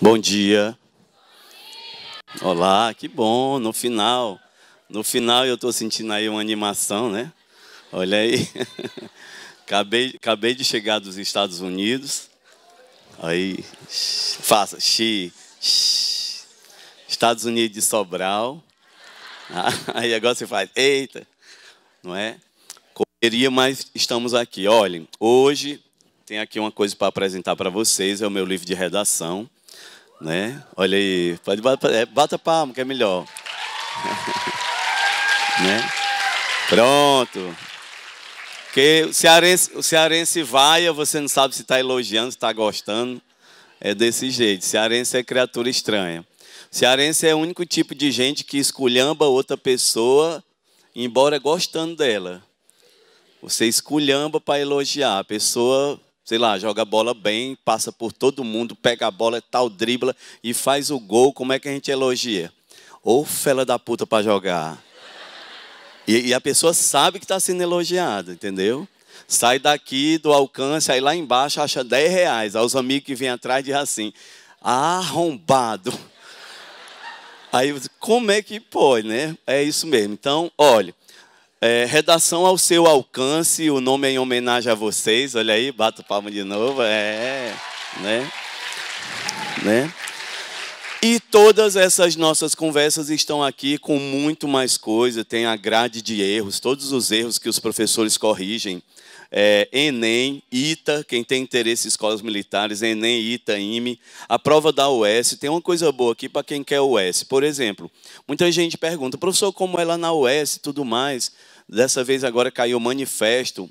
Bom dia. Olá, que bom. No final, no final eu estou sentindo aí uma animação, né? Olha aí. acabei, acabei de chegar dos Estados Unidos. Aí, faça xi, Estados Unidos de Sobral. Aí agora você faz, eita, não é? Correria, mas estamos aqui. Olhem, hoje tem aqui uma coisa para apresentar para vocês, é o meu livro de redação. Né? Olha aí, pode bater, é, bata palma que é melhor. né? Pronto. Porque o cearense, o cearense vai, você não sabe se está elogiando, se está gostando. É desse jeito. cearense é criatura estranha. cearense é o único tipo de gente que esculhamba outra pessoa, embora gostando dela. Você esculhamba para elogiar. A pessoa sei lá, joga a bola bem, passa por todo mundo, pega a bola, é tal, dribla e faz o gol, como é que a gente elogia? Ô fela da puta para jogar. E, e a pessoa sabe que está sendo elogiada, entendeu? Sai daqui do alcance, aí lá embaixo acha 10 reais. Aí os amigos que vêm atrás dizem assim: arrombado. Aí como é que pode, né? É isso mesmo. Então, olha, é, redação ao seu alcance, o nome é em homenagem a vocês. Olha aí, bato palma de novo. É, né? Né? E todas essas nossas conversas estão aqui com muito mais coisa. Tem a grade de erros, todos os erros que os professores corrigem. É, Enem, ITA, quem tem interesse em escolas militares, Enem, ITA, IME, a prova da US. Tem uma coisa boa aqui para quem quer US. Por exemplo, muita gente pergunta, professor, como é lá na US e tudo mais? Dessa vez agora caiu manifesto.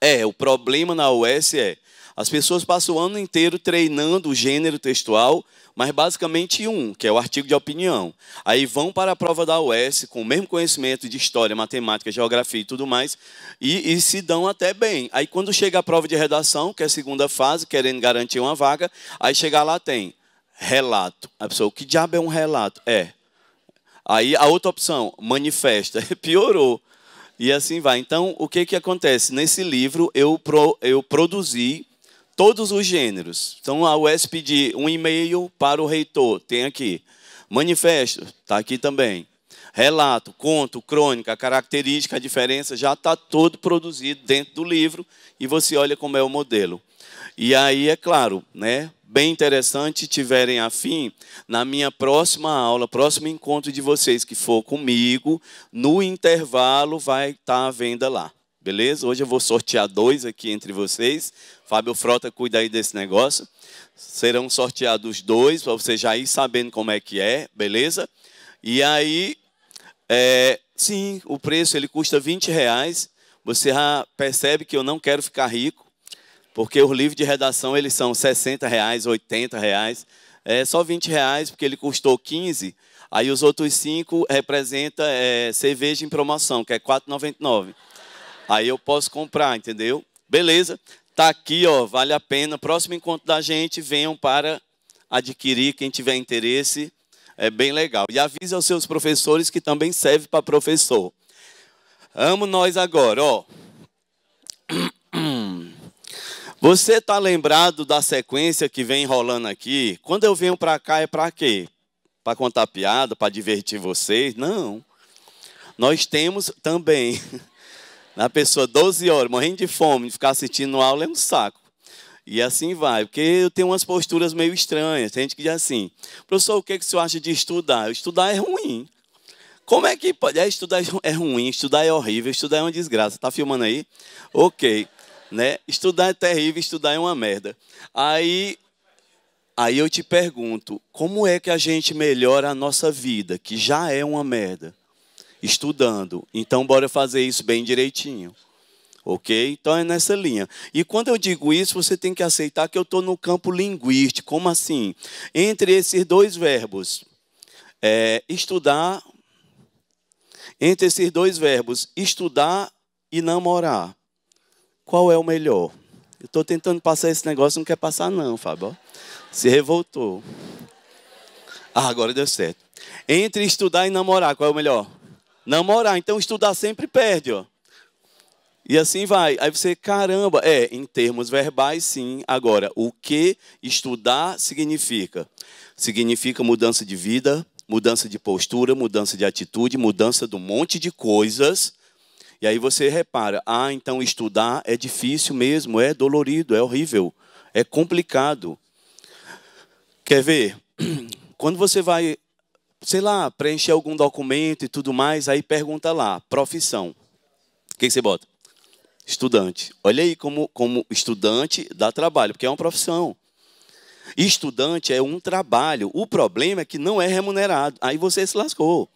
É, o problema na OS é as pessoas passam o ano inteiro treinando o gênero textual, mas basicamente um, que é o artigo de opinião. Aí vão para a prova da OS com o mesmo conhecimento de história, matemática, geografia e tudo mais, e, e se dão até bem. Aí quando chega a prova de redação, que é a segunda fase, querendo garantir uma vaga, aí chegar lá tem relato. A pessoa, o que diabo é um relato? É. Aí a outra opção, manifesta. Piorou. E assim vai. Então, o que, que acontece? Nesse livro, eu, pro, eu produzi todos os gêneros. Então, a UES pediu um e-mail para o reitor, tem aqui. Manifesto, está aqui também. Relato, conto, crônica, característica, diferença, já está todo produzido dentro do livro e você olha como é o modelo. E aí, é claro, né? bem interessante, tiverem afim, na minha próxima aula, próximo encontro de vocês que for comigo, no intervalo vai estar tá à venda lá. Beleza? Hoje eu vou sortear dois aqui entre vocês. Fábio Frota cuida aí desse negócio. Serão sorteados dois, para você já ir sabendo como é que é, beleza? E aí, é, sim, o preço ele custa 20 reais. Você já percebe que eu não quero ficar rico. Porque os livros de redação eles são 60 reais, 80 reais, é só 20 reais porque ele custou 15. Aí os outros cinco representa é, cerveja em promoção, que é 4,99. Aí eu posso comprar, entendeu? Beleza? Tá aqui, ó, vale a pena. Próximo encontro da gente, venham para adquirir quem tiver interesse. É bem legal. E avise aos seus professores que também serve para professor. Amo nós agora, ó. Você está lembrado da sequência que vem rolando aqui? Quando eu venho para cá é para quê? Para contar piada, para divertir vocês? Não. Nós temos também na pessoa 12 horas, morrendo de fome, de ficar assistindo aula é um saco. E assim vai, porque eu tenho umas posturas meio estranhas. Tem gente que diz assim: professor, o que, que o senhor acha de estudar? Estudar é ruim. Como é que pode? É, estudar é, é ruim, estudar é horrível, estudar é uma desgraça. Está filmando aí? Ok né? Estudar é terrível, estudar é uma merda. Aí, aí eu te pergunto, como é que a gente melhora a nossa vida, que já é uma merda? Estudando. Então, bora fazer isso bem direitinho. Ok? Então é nessa linha. E quando eu digo isso, você tem que aceitar que eu estou no campo linguístico. Como assim? Entre esses dois verbos, é, estudar. Entre esses dois verbos, estudar e namorar qual é o melhor? Eu estou tentando passar esse negócio, não quer passar não, Fábio. Se revoltou. Ah, agora deu certo. Entre estudar e namorar, qual é o melhor? Namorar. Então estudar sempre perde, ó. E assim vai. Aí você, caramba, é, em termos verbais, sim. Agora, o que estudar significa? Significa mudança de vida, mudança de postura, mudança de atitude, mudança de um monte de coisas e aí você repara, ah, então estudar é difícil mesmo, é dolorido, é horrível, é complicado. Quer ver? Quando você vai, sei lá, preencher algum documento e tudo mais, aí pergunta lá, profissão. O que, você bota? Estudante. Olha aí como, como estudante dá trabalho, porque é uma profissão. Estudante é um trabalho. O problema é que não é remunerado. Aí você se lascou.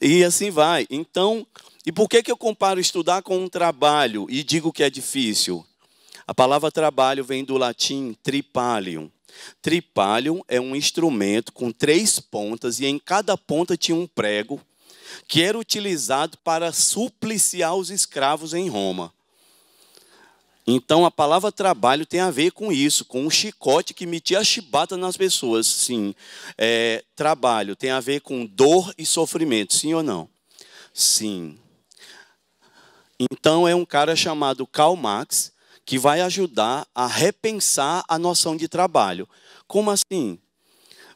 E assim vai. Então, e por que, que eu comparo estudar com um trabalho e digo que é difícil? A palavra trabalho vem do latim tripalium. Tripalium é um instrumento com três pontas e em cada ponta tinha um prego que era utilizado para supliciar os escravos em Roma. Então a palavra trabalho tem a ver com isso, com um chicote que metia a chibata nas pessoas. Sim, é, trabalho tem a ver com dor e sofrimento, sim ou não? Sim. Então, é um cara chamado Karl Marx que vai ajudar a repensar a noção de trabalho. Como assim?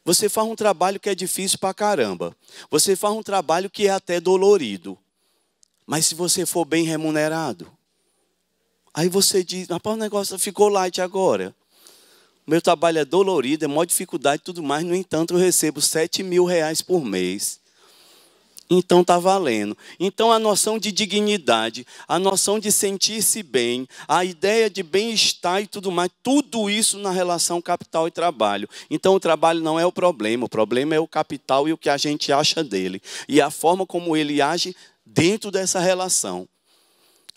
Você faz um trabalho que é difícil para caramba. Você faz um trabalho que é até dolorido. Mas se você for bem remunerado, aí você diz: rapaz, o negócio ficou light agora. Meu trabalho é dolorido, é maior dificuldade e tudo mais. No entanto, eu recebo 7 mil reais por mês então está valendo. Então a noção de dignidade, a noção de sentir-se bem, a ideia de bem-estar e tudo mais, tudo isso na relação capital e trabalho. Então o trabalho não é o problema, o problema é o capital e o que a gente acha dele. E a forma como ele age dentro dessa relação.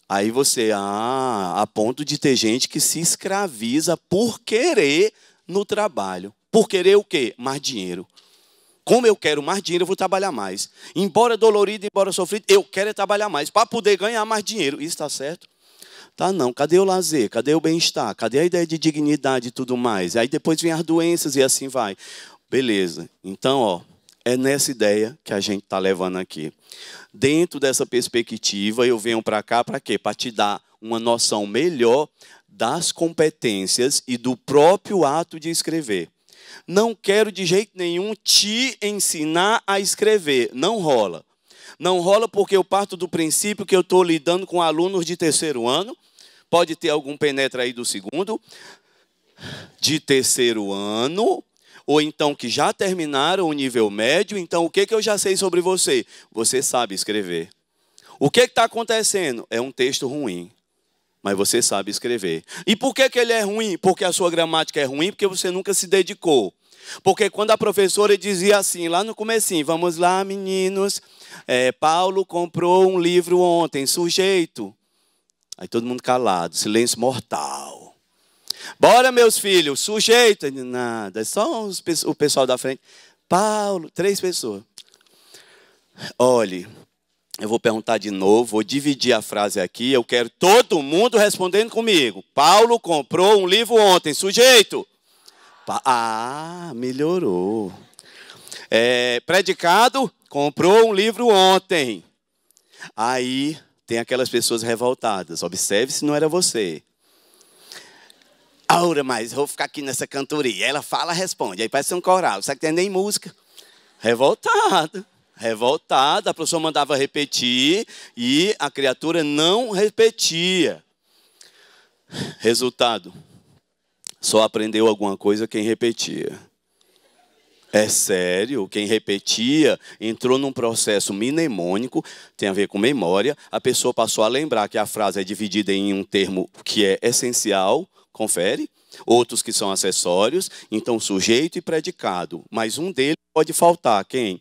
Aí você, ah, a ponto de ter gente que se escraviza por querer no trabalho. Por querer o quê? Mais dinheiro. Como eu quero mais dinheiro, eu vou trabalhar mais. Embora dolorido, embora sofrido, eu quero é trabalhar mais para poder ganhar mais dinheiro. Isso está certo? Tá não. Cadê o lazer? Cadê o bem-estar? Cadê a ideia de dignidade e tudo mais? Aí depois vem as doenças e assim vai. Beleza. Então, ó, é nessa ideia que a gente está levando aqui. Dentro dessa perspectiva, eu venho para cá para quê? Para te dar uma noção melhor das competências e do próprio ato de escrever. Não quero de jeito nenhum te ensinar a escrever. Não rola. Não rola porque eu parto do princípio que eu estou lidando com alunos de terceiro ano. Pode ter algum penetra aí do segundo. De terceiro ano, ou então que já terminaram o nível médio, então o que, que eu já sei sobre você? Você sabe escrever. O que está acontecendo? É um texto ruim mas você sabe escrever. E por que, que ele é ruim? Porque a sua gramática é ruim, porque você nunca se dedicou. Porque quando a professora dizia assim, lá no comecinho, vamos lá, meninos, é, Paulo comprou um livro ontem, sujeito. Aí todo mundo calado, silêncio mortal. Bora, meus filhos, sujeito. Nada, é só os, o pessoal da frente. Paulo, três pessoas. Olhe, eu vou perguntar de novo, vou dividir a frase aqui. Eu quero todo mundo respondendo comigo. Paulo comprou um livro ontem. Sujeito. Pa ah, melhorou. É, predicado, comprou um livro ontem. Aí tem aquelas pessoas revoltadas. Observe se não era você. Aura, mas vou ficar aqui nessa cantoria. Ela fala, responde. Aí parece um coral. Será que tem nem música? Revoltado revoltada, a professora mandava repetir e a criatura não repetia. Resultado: só aprendeu alguma coisa quem repetia. É sério, quem repetia entrou num processo mnemônico, tem a ver com memória. A pessoa passou a lembrar que a frase é dividida em um termo que é essencial, confere, outros que são acessórios, então sujeito e predicado, mas um deles pode faltar, quem?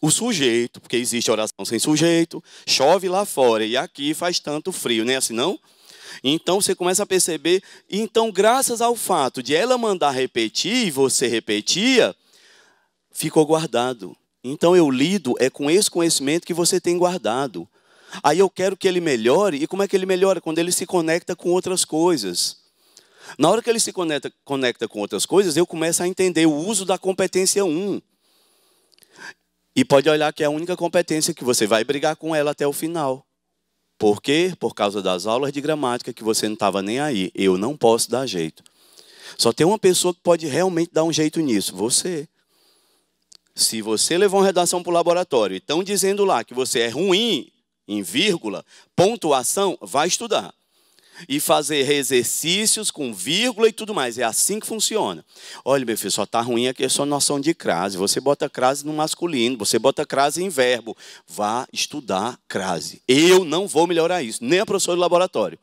o sujeito, porque existe oração sem sujeito, chove lá fora e aqui faz tanto frio, não é assim não? Então você começa a perceber, então graças ao fato de ela mandar repetir e você repetia, ficou guardado. Então eu lido é com esse conhecimento que você tem guardado. Aí eu quero que ele melhore, e como é que ele melhora? Quando ele se conecta com outras coisas. Na hora que ele se conecta, conecta com outras coisas, eu começo a entender o uso da competência 1. E pode olhar que é a única competência que você vai brigar com ela até o final. Por quê? Por causa das aulas de gramática que você não estava nem aí. Eu não posso dar jeito. Só tem uma pessoa que pode realmente dar um jeito nisso: você. Se você levou uma redação para o laboratório e estão dizendo lá que você é ruim em vírgula, pontuação, vai estudar e fazer exercícios com vírgula e tudo mais. É assim que funciona. Olha, meu filho, só está ruim aqui a é sua noção de crase. Você bota crase no masculino, você bota crase em verbo. Vá estudar crase. Eu não vou melhorar isso, nem a professora do laboratório.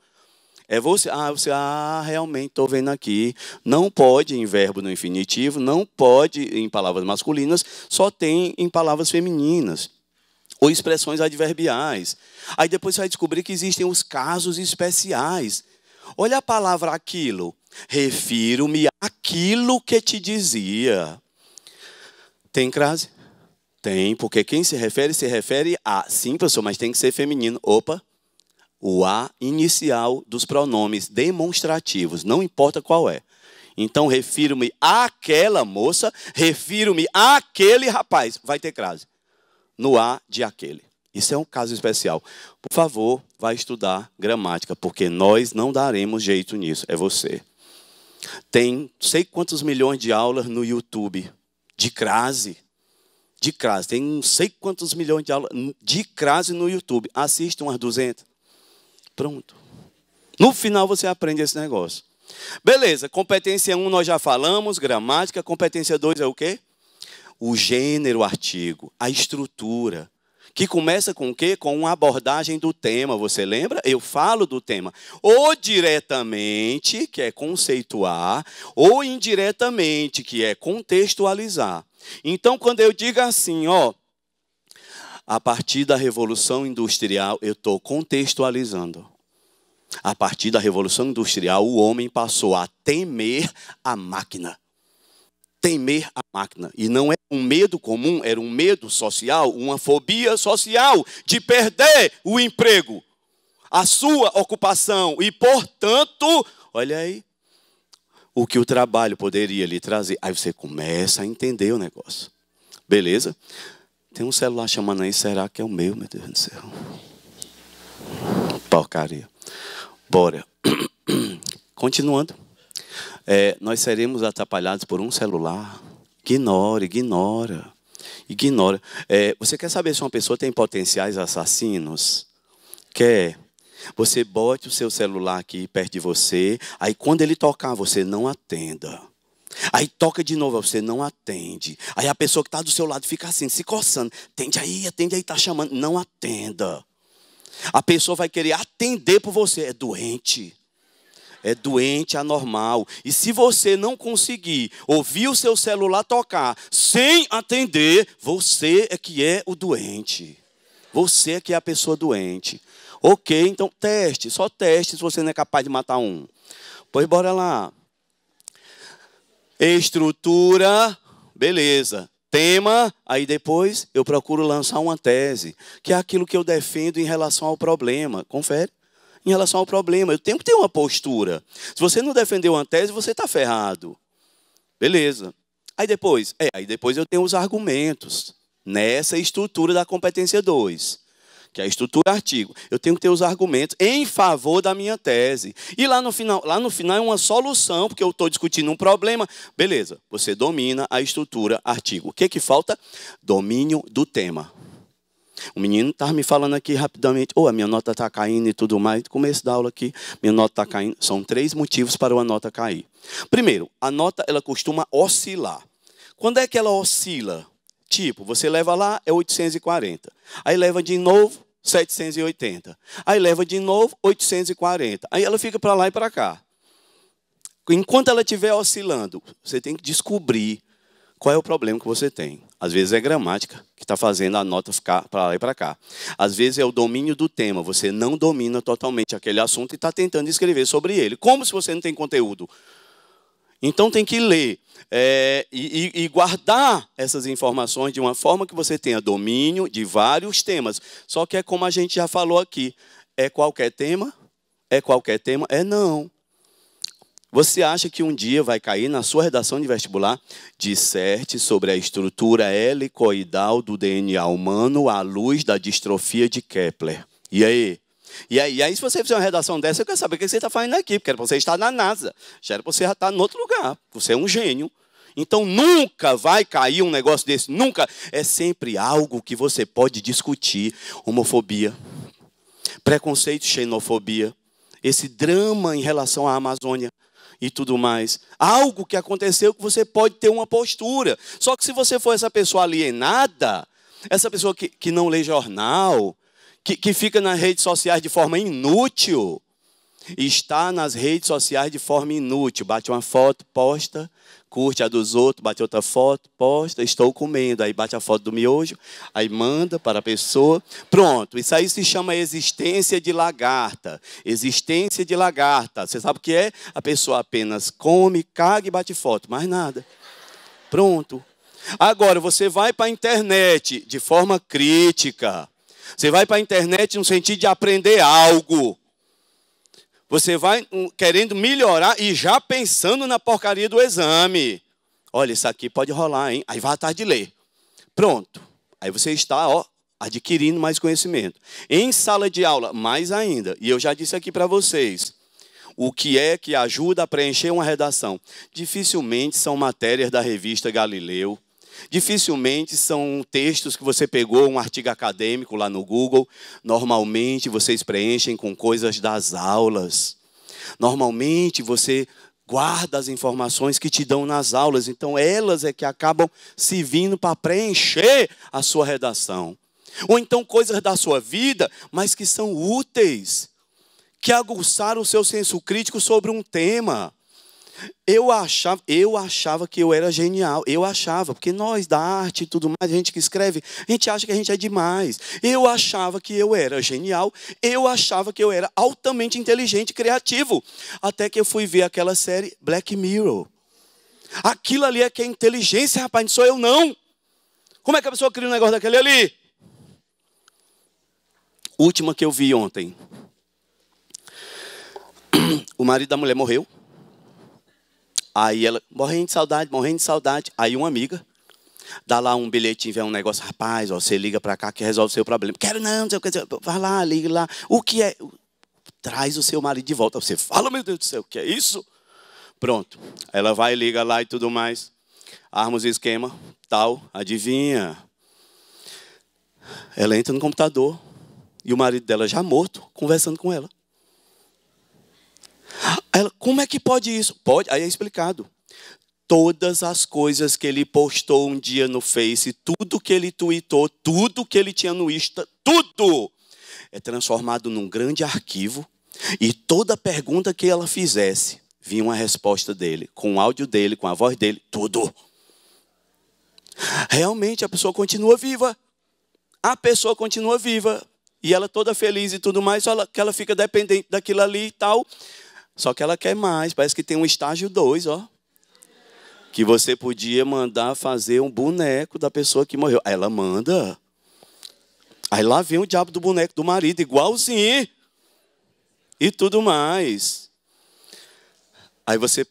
É você, ah, você, ah, realmente estou vendo aqui. Não pode em verbo no infinitivo, não pode em palavras masculinas, só tem em palavras femininas ou expressões adverbiais. Aí depois você vai descobrir que existem os casos especiais. Olha a palavra aquilo. Refiro-me àquilo que te dizia. Tem crase? Tem, porque quem se refere, se refere a. Sim, professor, mas tem que ser feminino. Opa! O A inicial dos pronomes demonstrativos, não importa qual é. Então, refiro-me àquela moça, refiro-me àquele rapaz. Vai ter crase no a de aquele. Isso é um caso especial. Por favor, vá estudar gramática, porque nós não daremos jeito nisso, é você. Tem sei quantos milhões de aulas no YouTube de crase. De crase, tem não sei quantos milhões de aulas de crase no YouTube. Assista umas 200. Pronto. No final você aprende esse negócio. Beleza, competência 1 nós já falamos, gramática. Competência 2 é o quê? o gênero artigo, a estrutura, que começa com o quê? Com uma abordagem do tema, você lembra? Eu falo do tema. Ou diretamente, que é conceituar, ou indiretamente, que é contextualizar. Então, quando eu digo assim, ó, a partir da Revolução Industrial, eu estou contextualizando. A partir da Revolução Industrial, o homem passou a temer a máquina temer a máquina. E não é um medo comum, era um medo social, uma fobia social de perder o emprego, a sua ocupação. E, portanto, olha aí, o que o trabalho poderia lhe trazer. Aí você começa a entender o negócio. Beleza? Tem um celular chamando aí, será que é o meu, meu Deus do céu? Porcaria. Bora. Continuando é, nós seremos atrapalhados por um celular. Ignora, ignora. Ignora. É, você quer saber se uma pessoa tem potenciais assassinos? Quer. Você bote o seu celular aqui perto de você, aí quando ele tocar, você não atenda. Aí toca de novo, você não atende. Aí a pessoa que está do seu lado fica assim, se coçando. Atende aí, atende aí, está chamando. Não atenda. A pessoa vai querer atender por você. É doente é doente, anormal. E se você não conseguir ouvir o seu celular tocar sem atender, você é que é o doente. Você é que é a pessoa doente. Ok, então teste, só teste se você não é capaz de matar um. Pois bora lá. Estrutura, beleza. Tema, aí depois eu procuro lançar uma tese, que é aquilo que eu defendo em relação ao problema. Confere em relação ao problema. Eu tenho que ter uma postura. Se você não defendeu uma tese, você está ferrado. Beleza. Aí depois, é, aí depois eu tenho os argumentos nessa estrutura da competência 2, que é a estrutura artigo. Eu tenho que ter os argumentos em favor da minha tese. E lá no final, lá no final é uma solução, porque eu estou discutindo um problema. Beleza, você domina a estrutura artigo. O que, que falta? Domínio do tema. O menino estava me falando aqui rapidamente, ou oh, a minha nota está caindo e tudo mais. Começo da aula aqui, minha nota está caindo. São três motivos para uma nota cair. Primeiro, a nota ela costuma oscilar. Quando é que ela oscila? Tipo, você leva lá, é 840. Aí leva de novo, 780. Aí leva de novo, 840. Aí ela fica para lá e para cá. Enquanto ela estiver oscilando, você tem que descobrir qual é o problema que você tem. Às vezes é gramática que está fazendo a nota ficar para lá e para cá. Às vezes é o domínio do tema. Você não domina totalmente aquele assunto e está tentando escrever sobre ele. Como se você não tem conteúdo? Então tem que ler é, e, e, guardar essas informações de uma forma que você tenha domínio de vários temas. Só que é como a gente já falou aqui: é qualquer tema? É qualquer tema? É não. Você acha que um dia vai cair na sua redação de vestibular? Disserte sobre a estrutura helicoidal do DNA humano à luz da distrofia de Kepler. E aí? E aí, e aí se você fizer uma redação dessa, eu quero saber o que você está fazendo aqui, porque era você estar na NASA, já era para você estar tá em outro lugar, você é um gênio. Então nunca vai cair um negócio desse, nunca. É sempre algo que você pode discutir. Homofobia, preconceito, xenofobia, esse drama em relação à Amazônia e tudo mais. Algo que aconteceu que você pode ter uma postura. Só que se você for essa pessoa alienada, essa pessoa que, que não lê jornal, que, que fica nas redes sociais de forma inútil, está nas redes sociais de forma inútil. Bate uma foto, posta, curte a dos outros, bate outra foto, posta, estou comendo. Aí bate a foto do miojo, aí manda para a pessoa. Pronto, isso aí se chama existência de lagarta. Existência de lagarta. Você sabe o que é? A pessoa apenas come, caga e bate foto, mais nada. Pronto. Agora, você vai para a internet de forma crítica. Você vai para a internet no sentido de aprender algo. Você vai hum, querendo melhorar e já pensando na porcaria do exame. Olha, isso aqui pode rolar, hein? Aí vai atrás de ler. Pronto. Aí você está, ó, adquirindo mais conhecimento. Em sala de aula, mais ainda. E eu já disse aqui para vocês, o que é que ajuda a preencher uma redação? Dificilmente são matérias da revista Galileu, Dificilmente são textos que você pegou um artigo acadêmico lá no Google. Normalmente vocês preenchem com coisas das aulas. Normalmente você guarda as informações que te dão nas aulas, então elas é que acabam se vindo para preencher a sua redação. Ou então coisas da sua vida, mas que são úteis, que aguçaram o seu senso crítico sobre um tema. Eu achava, eu achava que eu era genial, eu achava, porque nós da arte e tudo mais, a gente que escreve, a gente acha que a gente é demais. Eu achava que eu era genial, eu achava que eu era altamente inteligente e criativo. Até que eu fui ver aquela série Black Mirror. Aquilo ali é que é inteligência, rapaz, não sou eu não. Como é que a pessoa cria um negócio daquele ali? Última que eu vi ontem. O marido da mulher morreu. Aí ela, morrendo de saudade, morrendo de saudade. Aí uma amiga dá lá um bilhetinho, vê um negócio, rapaz, ó, você liga para cá que resolve o seu problema. Quero não, não sei o que, vai lá, liga lá. O que é? Traz o seu marido de volta. Você fala, meu Deus do céu, o que é isso? Pronto. Ela vai, liga lá e tudo mais. Armos o esquema, tal, adivinha. Ela entra no computador e o marido dela já morto, conversando com ela. Ela, como é que pode isso? Pode, aí é explicado. Todas as coisas que ele postou um dia no Face, tudo que ele tweetou, tudo que ele tinha no Insta, tudo é transformado num grande arquivo e toda pergunta que ela fizesse vinha uma resposta dele, com o áudio dele, com a voz dele, tudo. Realmente a pessoa continua viva. A pessoa continua viva. E ela toda feliz e tudo mais, só que ela fica dependente daquilo ali e tal. Só que ela quer mais, parece que tem um estágio 2, ó. Que você podia mandar fazer um boneco da pessoa que morreu. ela manda. Aí lá vem o diabo do boneco do marido, igualzinho. E tudo mais. Aí você.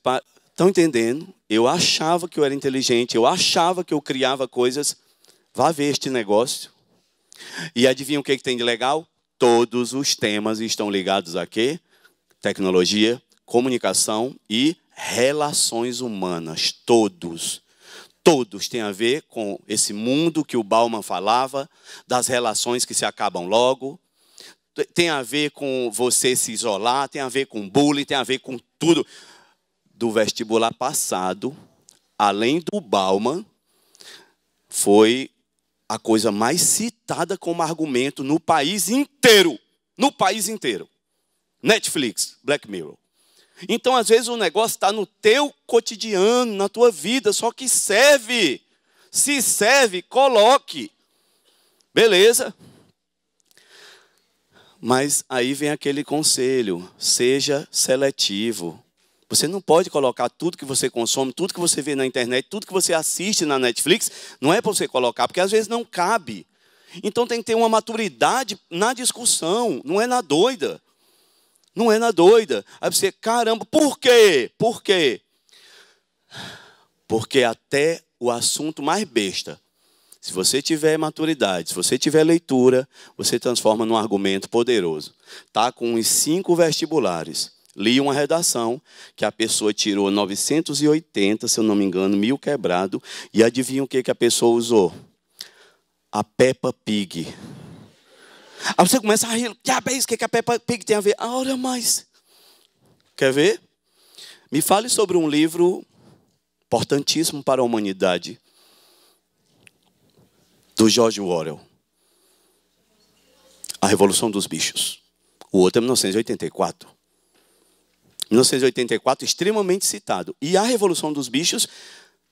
Estão entendendo? Eu achava que eu era inteligente, eu achava que eu criava coisas. Vá ver este negócio. E adivinha o que, é que tem de legal? Todos os temas estão ligados a quê? tecnologia, comunicação e relações humanas. Todos. Todos têm a ver com esse mundo que o Bauman falava, das relações que se acabam logo. Tem a ver com você se isolar, tem a ver com bullying, tem a ver com tudo. Do vestibular passado, além do Bauman, foi a coisa mais citada como argumento no país inteiro. No país inteiro. Netflix, Black Mirror. Então, às vezes, o negócio está no teu cotidiano, na tua vida, só que serve. Se serve, coloque. Beleza? Mas aí vem aquele conselho: seja seletivo. Você não pode colocar tudo que você consome, tudo que você vê na internet, tudo que você assiste na Netflix, não é para você colocar, porque às vezes não cabe. Então tem que ter uma maturidade na discussão, não é na doida. Não é na doida. Aí você, caramba, por quê? Por quê? Porque até o assunto mais besta, se você tiver maturidade, se você tiver leitura, você transforma num argumento poderoso. Tá com uns cinco vestibulares. Li uma redação que a pessoa tirou 980, se eu não me engano, mil quebrado. E adivinha o que, que a pessoa usou? A Peppa Pig. Aí você começa a rir. Diabo, é isso? O que, é que a Peppa Pig tem a ver? Ah, olha mais. Quer ver? Me fale sobre um livro importantíssimo para a humanidade. Do George Orwell. A Revolução dos Bichos. O outro é 1984. 1984, extremamente citado. E a Revolução dos Bichos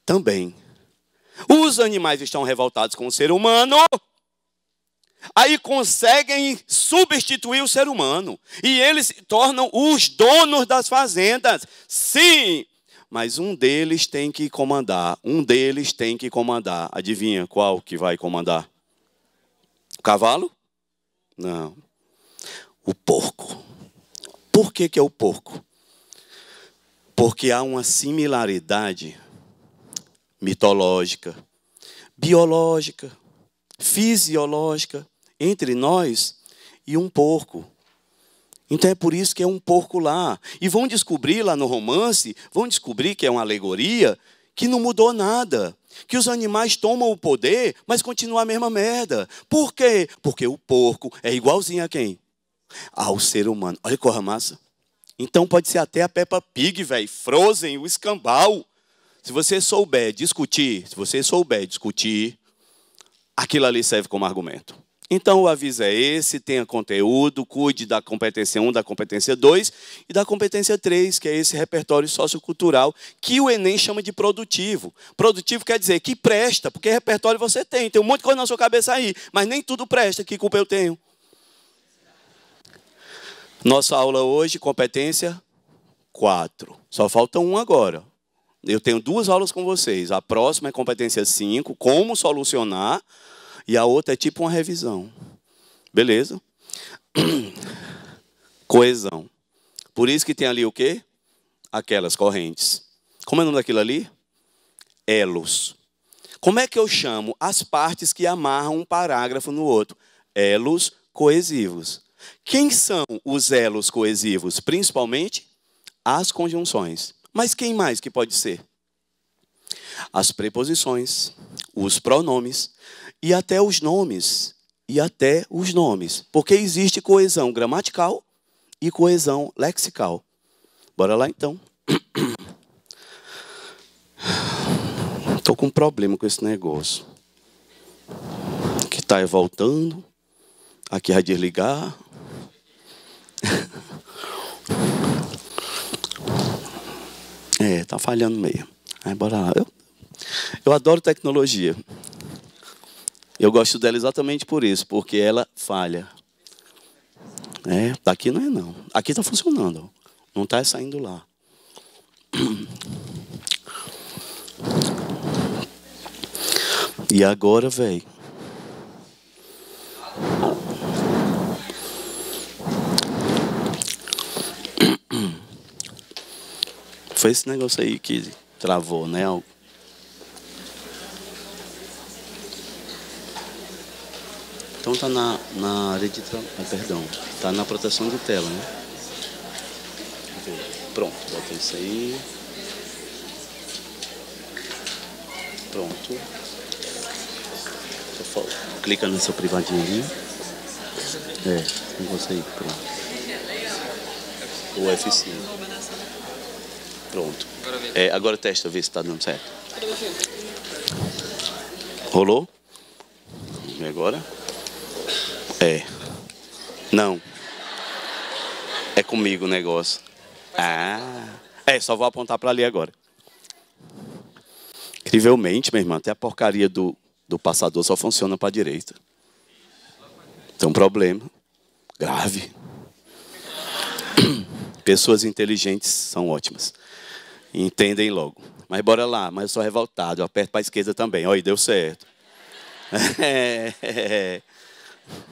também. Os animais estão revoltados com o ser humano aí conseguem substituir o ser humano. E eles se tornam os donos das fazendas. Sim, mas um deles tem que comandar. Um deles tem que comandar. Adivinha qual que vai comandar? O cavalo? Não. O porco. Por que, que é o porco? Porque há uma similaridade mitológica, biológica, fisiológica entre nós e um porco. Então é por isso que é um porco lá. E vão descobrir lá no romance, vão descobrir que é uma alegoria, que não mudou nada. Que os animais tomam o poder, mas continua a mesma merda. Por quê? Porque o porco é igualzinho a quem? Ao ser humano. Olha que corra massa. Então pode ser até a Peppa Pig, velho, Frozen, o escambau. Se você souber discutir, se você souber discutir, aquilo ali serve como argumento. Então o aviso é esse, tenha conteúdo, cuide da competência 1, da competência 2 e da competência 3, que é esse repertório sociocultural que o Enem chama de produtivo. Produtivo quer dizer que presta, porque repertório você tem, tem um monte de coisa na sua cabeça aí, mas nem tudo presta, que culpa eu tenho? Nossa aula hoje, competência 4. Só falta um agora. Eu tenho duas aulas com vocês. A próxima é competência 5, como solucionar e a outra é tipo uma revisão. Beleza? Coesão. Por isso que tem ali o quê? Aquelas correntes. Como é o nome daquilo ali? Elos. Como é que eu chamo as partes que amarram um parágrafo no outro? Elos coesivos. Quem são os elos coesivos? Principalmente as conjunções. Mas quem mais que pode ser? As preposições, os pronomes e até os nomes. E até os nomes. Porque existe coesão gramatical e coesão lexical. Bora lá então. Estou com um problema com esse negócio. Que está voltando. Aqui vai desligar. É, tá falhando meio. Aí bora lá. Eu, eu adoro tecnologia. Eu gosto dela exatamente por isso, porque ela falha. É, daqui não é não. Aqui está funcionando. Não está saindo lá. E agora, velho? Foi esse negócio aí que travou, né? Então tá na, na área de ah, perdão, tá na proteção de tela, né? Pronto, bota isso aí. Pronto. Só clica no seu privadinho ali. É, com você aí, pronto. O F5. Pronto. É, agora testa, ver se está dando certo. Rolou? E agora? É. Não. É comigo o negócio. Ah. É, só vou apontar para ali agora. Incrivelmente, minha irmã, até a porcaria do, do passador só funciona para a direita. Tem um problema grave. Pessoas inteligentes são ótimas. Entendem logo. Mas bora lá, mas eu sou revoltado. Eu aperto para a esquerda também. Olha, deu certo. É, é, é.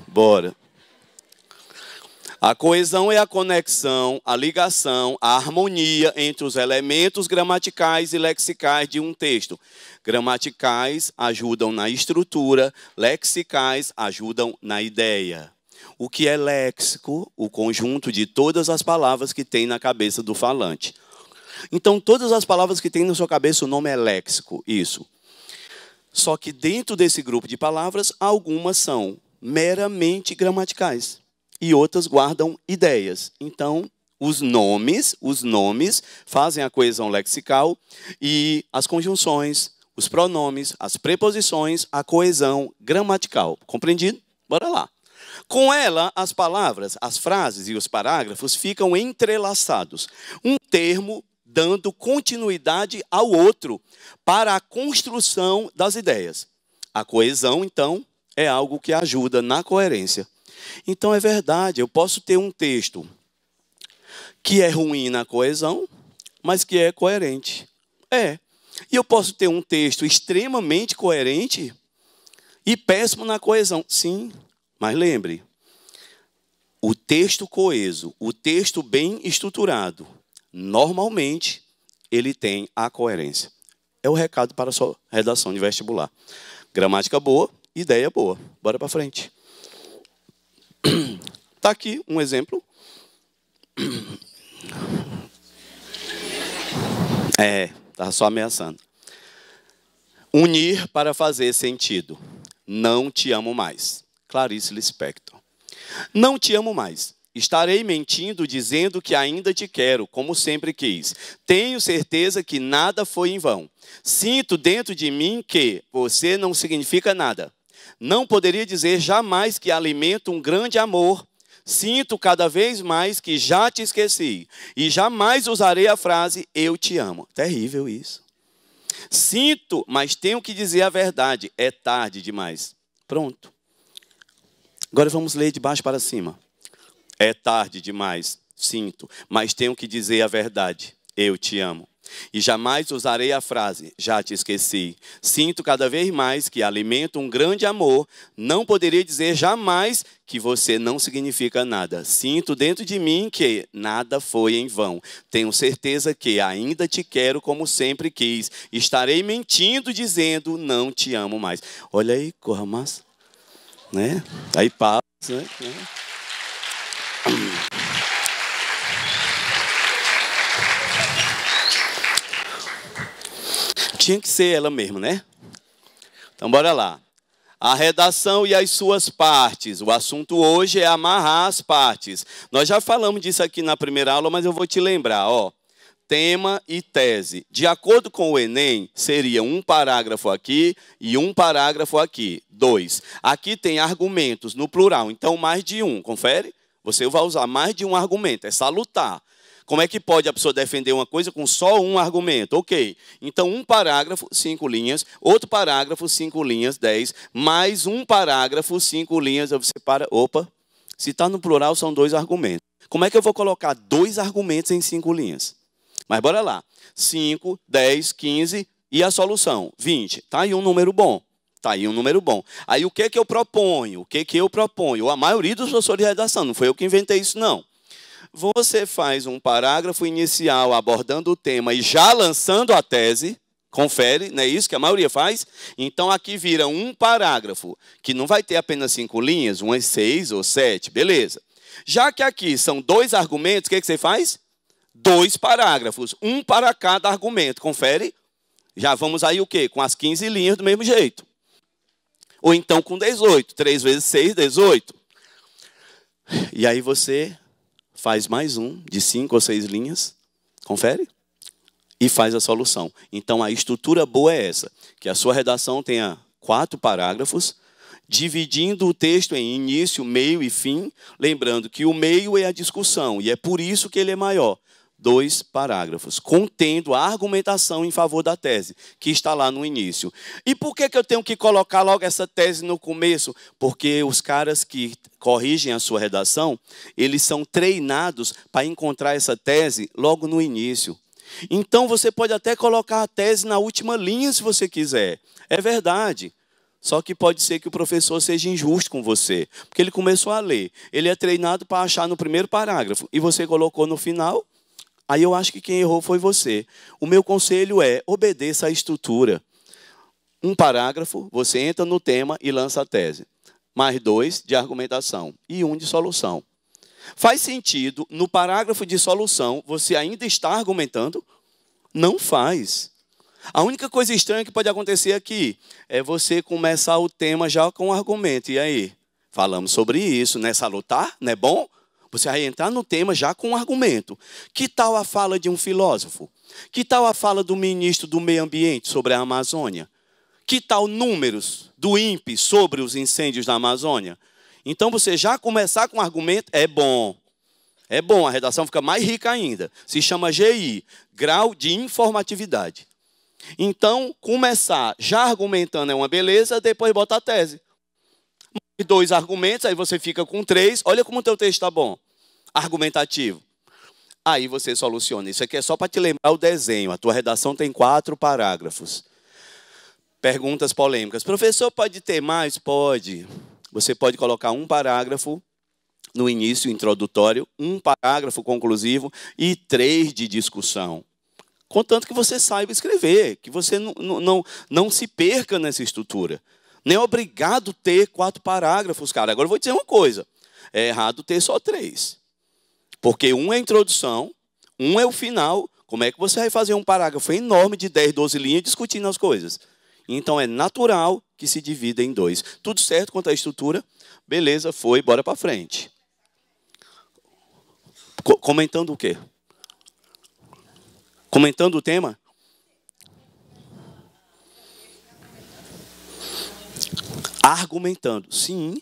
Bora. A coesão é a conexão, a ligação, a harmonia entre os elementos gramaticais e lexicais de um texto. Gramaticais ajudam na estrutura, lexicais ajudam na ideia. O que é léxico? O conjunto de todas as palavras que tem na cabeça do falante. Então, todas as palavras que tem na sua cabeça, o nome é léxico, isso. Só que dentro desse grupo de palavras, algumas são meramente gramaticais e outras guardam ideias. Então, os nomes, os nomes fazem a coesão lexical e as conjunções, os pronomes, as preposições, a coesão gramatical. Compreendido? Bora lá. Com ela, as palavras, as frases e os parágrafos ficam entrelaçados, um termo dando continuidade ao outro para a construção das ideias. A coesão, então, é algo que ajuda na coerência. Então é verdade, eu posso ter um texto que é ruim na coesão, mas que é coerente. É. E eu posso ter um texto extremamente coerente e péssimo na coesão. Sim, mas lembre, o texto coeso, o texto bem estruturado, normalmente ele tem a coerência. É o recado para a sua redação de vestibular. Gramática boa, ideia boa. Bora para frente. Tá aqui um exemplo. É, tá só ameaçando. Unir para fazer sentido. Não te amo mais. Clarice Lispector. Não te amo mais. Estarei mentindo dizendo que ainda te quero, como sempre quis. Tenho certeza que nada foi em vão. Sinto dentro de mim que você não significa nada. Não poderia dizer jamais que alimento um grande amor. Sinto cada vez mais que já te esqueci. E jamais usarei a frase eu te amo. Terrível isso. Sinto, mas tenho que dizer a verdade. É tarde demais. Pronto. Agora vamos ler de baixo para cima. É tarde demais. Sinto, mas tenho que dizer a verdade. Eu te amo. E jamais usarei a frase, já te esqueci. Sinto cada vez mais que alimento um grande amor. Não poderia dizer jamais que você não significa nada. Sinto dentro de mim que nada foi em vão. Tenho certeza que ainda te quero como sempre quis. Estarei mentindo dizendo não te amo mais. Olha aí, corra massa. Né? Aí passa, né? Tinha que ser ela mesmo, né? Então, bora lá. A redação e as suas partes. O assunto hoje é amarrar as partes. Nós já falamos disso aqui na primeira aula, mas eu vou te lembrar, ó. Tema e tese. De acordo com o Enem, seria um parágrafo aqui e um parágrafo aqui. Dois. Aqui tem argumentos no plural, então mais de um. Confere? Você vai usar mais de um argumento. É salutar. Como é que pode a pessoa defender uma coisa com só um argumento? Ok. Então, um parágrafo, cinco linhas. Outro parágrafo, cinco linhas, dez. Mais um parágrafo, cinco linhas. Você para. Opa. Se está no plural, são dois argumentos. Como é que eu vou colocar dois argumentos em cinco linhas? Mas bora lá. 5, 10, 15 e a solução? 20. Tá aí um número bom. Tá aí um número bom. Aí o que é que eu proponho? O que é que eu proponho? A maioria dos professores de redação, não foi eu que inventei isso não você faz um parágrafo inicial abordando o tema e já lançando a tese, confere, não é isso que a maioria faz? Então aqui vira um parágrafo, que não vai ter apenas cinco linhas, umas é seis ou sete, beleza. Já que aqui são dois argumentos, o que, é que você faz? Dois parágrafos, um para cada argumento, confere? Já vamos aí o quê? Com as 15 linhas do mesmo jeito. Ou então com 18, 3 vezes 6, 18. E aí você faz mais um de cinco ou seis linhas, confere, e faz a solução. Então a estrutura boa é essa, que a sua redação tenha quatro parágrafos, dividindo o texto em início, meio e fim, lembrando que o meio é a discussão e é por isso que ele é maior dois parágrafos, contendo a argumentação em favor da tese, que está lá no início. E por que, que eu tenho que colocar logo essa tese no começo? Porque os caras que corrigem a sua redação, eles são treinados para encontrar essa tese logo no início. Então você pode até colocar a tese na última linha se você quiser. É verdade. Só que pode ser que o professor seja injusto com você, porque ele começou a ler, ele é treinado para achar no primeiro parágrafo e você colocou no final, Aí eu acho que quem errou foi você. O meu conselho é: obedeça à estrutura. Um parágrafo, você entra no tema e lança a tese. Mais dois de argumentação e um de solução. Faz sentido, no parágrafo de solução, você ainda está argumentando? Não faz. A única coisa estranha que pode acontecer aqui é você começar o tema já com um argumento. E aí? Falamos sobre isso, Nessa Salutar, não é bom? Você vai entrar no tema já com um argumento. Que tal a fala de um filósofo? Que tal a fala do ministro do Meio Ambiente sobre a Amazônia? Que tal números do INPE sobre os incêndios na Amazônia? Então você já começar com um argumento é bom. É bom, a redação fica mais rica ainda. Se chama GI, grau de informatividade. Então, começar já argumentando é uma beleza, depois botar a tese dois argumentos, aí você fica com três. Olha como o teu texto está bom. Argumentativo. Aí você soluciona. Isso aqui é só para te lembrar o desenho. A tua redação tem quatro parágrafos. Perguntas polêmicas. Professor, pode ter mais? Pode. Você pode colocar um parágrafo no início introdutório, um parágrafo conclusivo e três de discussão. Contanto que você saiba escrever, que você não, não, não, não se perca nessa estrutura. Nem é obrigado ter quatro parágrafos, cara. Agora eu vou dizer uma coisa: é errado ter só três. Porque um é a introdução, um é o final. Como é que você vai fazer um parágrafo enorme de 10, 12 linhas discutindo as coisas? Então é natural que se divida em dois. Tudo certo quanto à estrutura? Beleza, foi, bora para frente. comentando o quê? Comentando o tema? argumentando. Sim.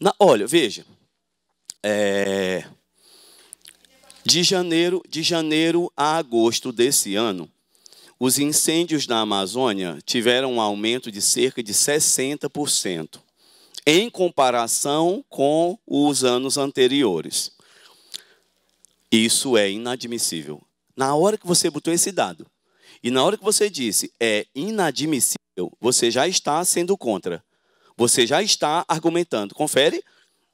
Na, olha, veja. É, de janeiro, de janeiro a agosto desse ano, os incêndios na Amazônia tiveram um aumento de cerca de 60%, em comparação com os anos anteriores. Isso é inadmissível. Na hora que você botou esse dado, e na hora que você disse é inadmissível, você já está sendo contra. Você já está argumentando. Confere?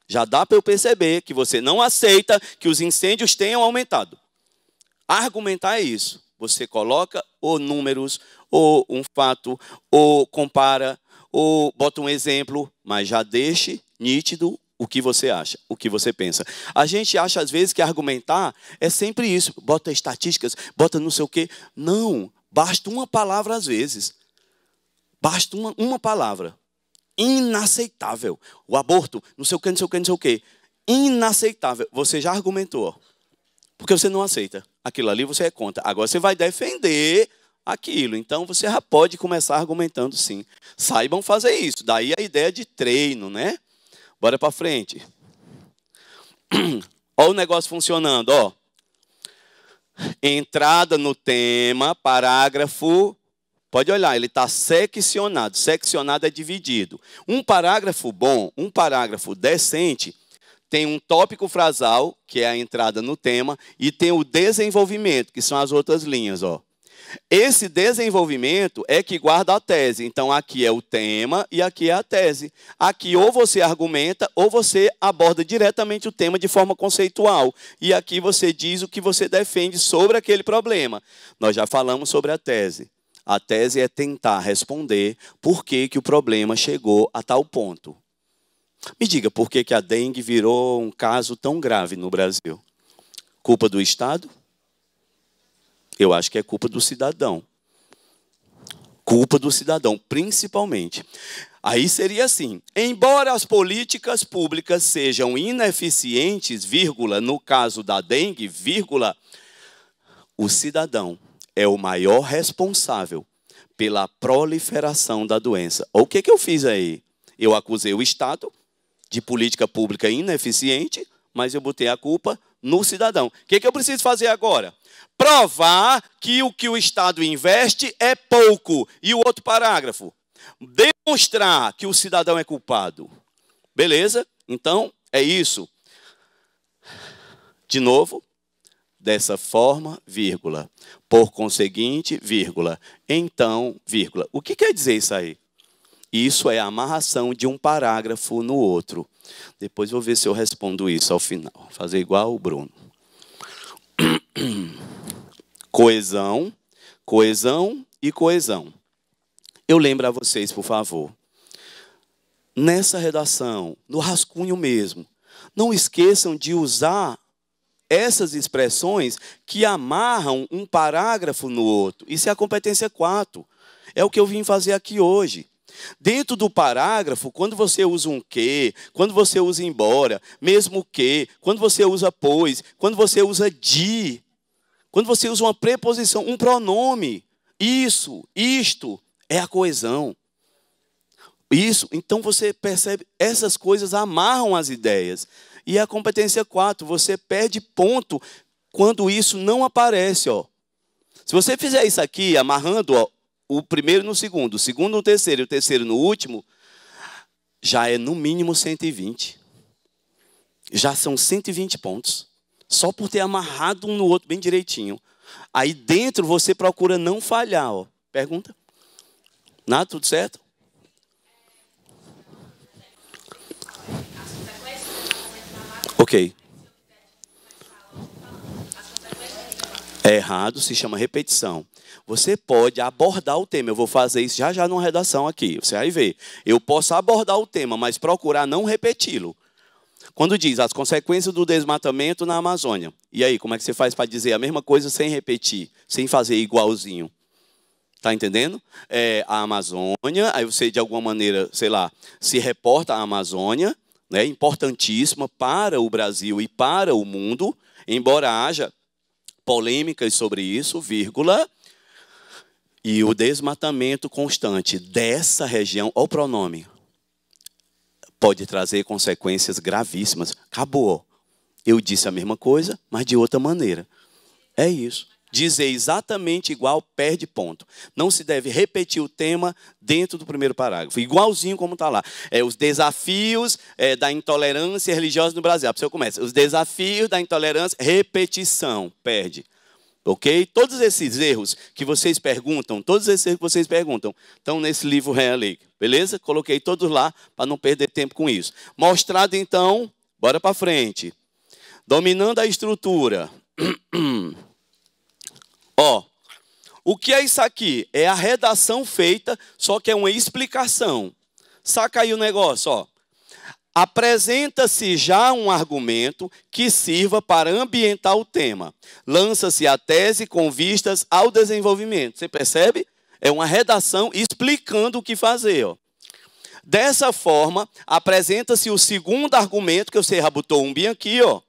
Já dá para eu perceber que você não aceita que os incêndios tenham aumentado. Argumentar é isso. Você coloca ou números, ou um fato, ou compara, ou bota um exemplo, mas já deixe nítido o que você acha, o que você pensa. A gente acha às vezes que argumentar é sempre isso, bota estatísticas, bota não sei o quê. Não, basta uma palavra às vezes. Basta uma, uma palavra Inaceitável. O aborto, não sei o que, não sei o que, não sei o que. Inaceitável. Você já argumentou. Porque você não aceita. Aquilo ali você é contra. Agora você vai defender aquilo. Então você já pode começar argumentando sim. Saibam fazer isso. Daí a ideia de treino, né? Bora para frente. Olha o negócio funcionando, ó. Entrada no tema, parágrafo Pode olhar, ele está seccionado. Seccionado é dividido. Um parágrafo bom, um parágrafo decente, tem um tópico frasal, que é a entrada no tema, e tem o desenvolvimento, que são as outras linhas. Ó. Esse desenvolvimento é que guarda a tese. Então, aqui é o tema e aqui é a tese. Aqui, ou você argumenta, ou você aborda diretamente o tema de forma conceitual. E aqui você diz o que você defende sobre aquele problema. Nós já falamos sobre a tese. A tese é tentar responder por que, que o problema chegou a tal ponto. Me diga, por que, que a dengue virou um caso tão grave no Brasil? Culpa do Estado? Eu acho que é culpa do cidadão. Culpa do cidadão, principalmente. Aí seria assim: embora as políticas públicas sejam ineficientes, vírgula, no caso da dengue, vírgula, o cidadão é o maior responsável pela proliferação da doença. O que, que eu fiz aí? Eu acusei o Estado de política pública ineficiente, mas eu botei a culpa no cidadão. O que, que eu preciso fazer agora? Provar que o que o Estado investe é pouco. E o outro parágrafo? Demonstrar que o cidadão é culpado. Beleza? Então, é isso. De novo, Dessa forma, vírgula. Por conseguinte, vírgula. Então, vírgula. O que quer dizer isso aí? Isso é a amarração de um parágrafo no outro. Depois vou ver se eu respondo isso ao final. Vou fazer igual o Bruno. coesão, coesão e coesão. Eu lembro a vocês, por favor. Nessa redação, no rascunho mesmo, não esqueçam de usar essas expressões que amarram um parágrafo no outro. Isso é a competência 4. É o que eu vim fazer aqui hoje. Dentro do parágrafo, quando você usa um que, quando você usa embora, mesmo que, quando você usa pois, quando você usa de, quando você usa uma preposição, um pronome, isso, isto, é a coesão. Isso, então você percebe, essas coisas amarram as ideias. E a competência 4, é você perde ponto quando isso não aparece, ó. Se você fizer isso aqui, amarrando ó, o primeiro no segundo, o segundo no terceiro e o terceiro no último, já é no mínimo 120. Já são 120 pontos. Só por ter amarrado um no outro bem direitinho. Aí dentro você procura não falhar, ó. Pergunta? Nada, tudo certo? Ok. É errado, se chama repetição. Você pode abordar o tema. Eu vou fazer isso já já numa redação aqui. Você vai ver. Eu posso abordar o tema, mas procurar não repeti-lo. Quando diz as consequências do desmatamento na Amazônia. E aí, como é que você faz para dizer a mesma coisa sem repetir, sem fazer igualzinho? Tá entendendo? É, a Amazônia, aí você de alguma maneira, sei lá, se reporta à Amazônia, né, importantíssima para o Brasil e para o mundo, embora haja polêmicas sobre isso, vírgula, e o desmatamento constante dessa região, o pronome, pode trazer consequências gravíssimas. Acabou. Eu disse a mesma coisa, mas de outra maneira. É isso dizer exatamente igual perde ponto. Não se deve repetir o tema dentro do primeiro parágrafo, igualzinho como está lá. É, os desafios é, da intolerância religiosa no Brasil. Ah, a pessoa começa. Os desafios da intolerância, repetição, perde. Ok? Todos esses erros que vocês perguntam, todos esses erros que vocês perguntam, estão nesse livro Relic. Beleza? Coloquei todos lá para não perder tempo com isso. Mostrado então, bora para frente. Dominando a estrutura. Ó, o que é isso aqui? É a redação feita, só que é uma explicação. Saca aí o negócio, ó. Apresenta-se já um argumento que sirva para ambientar o tema. Lança-se a tese com vistas ao desenvolvimento. Você percebe? É uma redação explicando o que fazer. Ó. Dessa forma, apresenta-se o segundo argumento, que você rabotou um bem aqui, ó,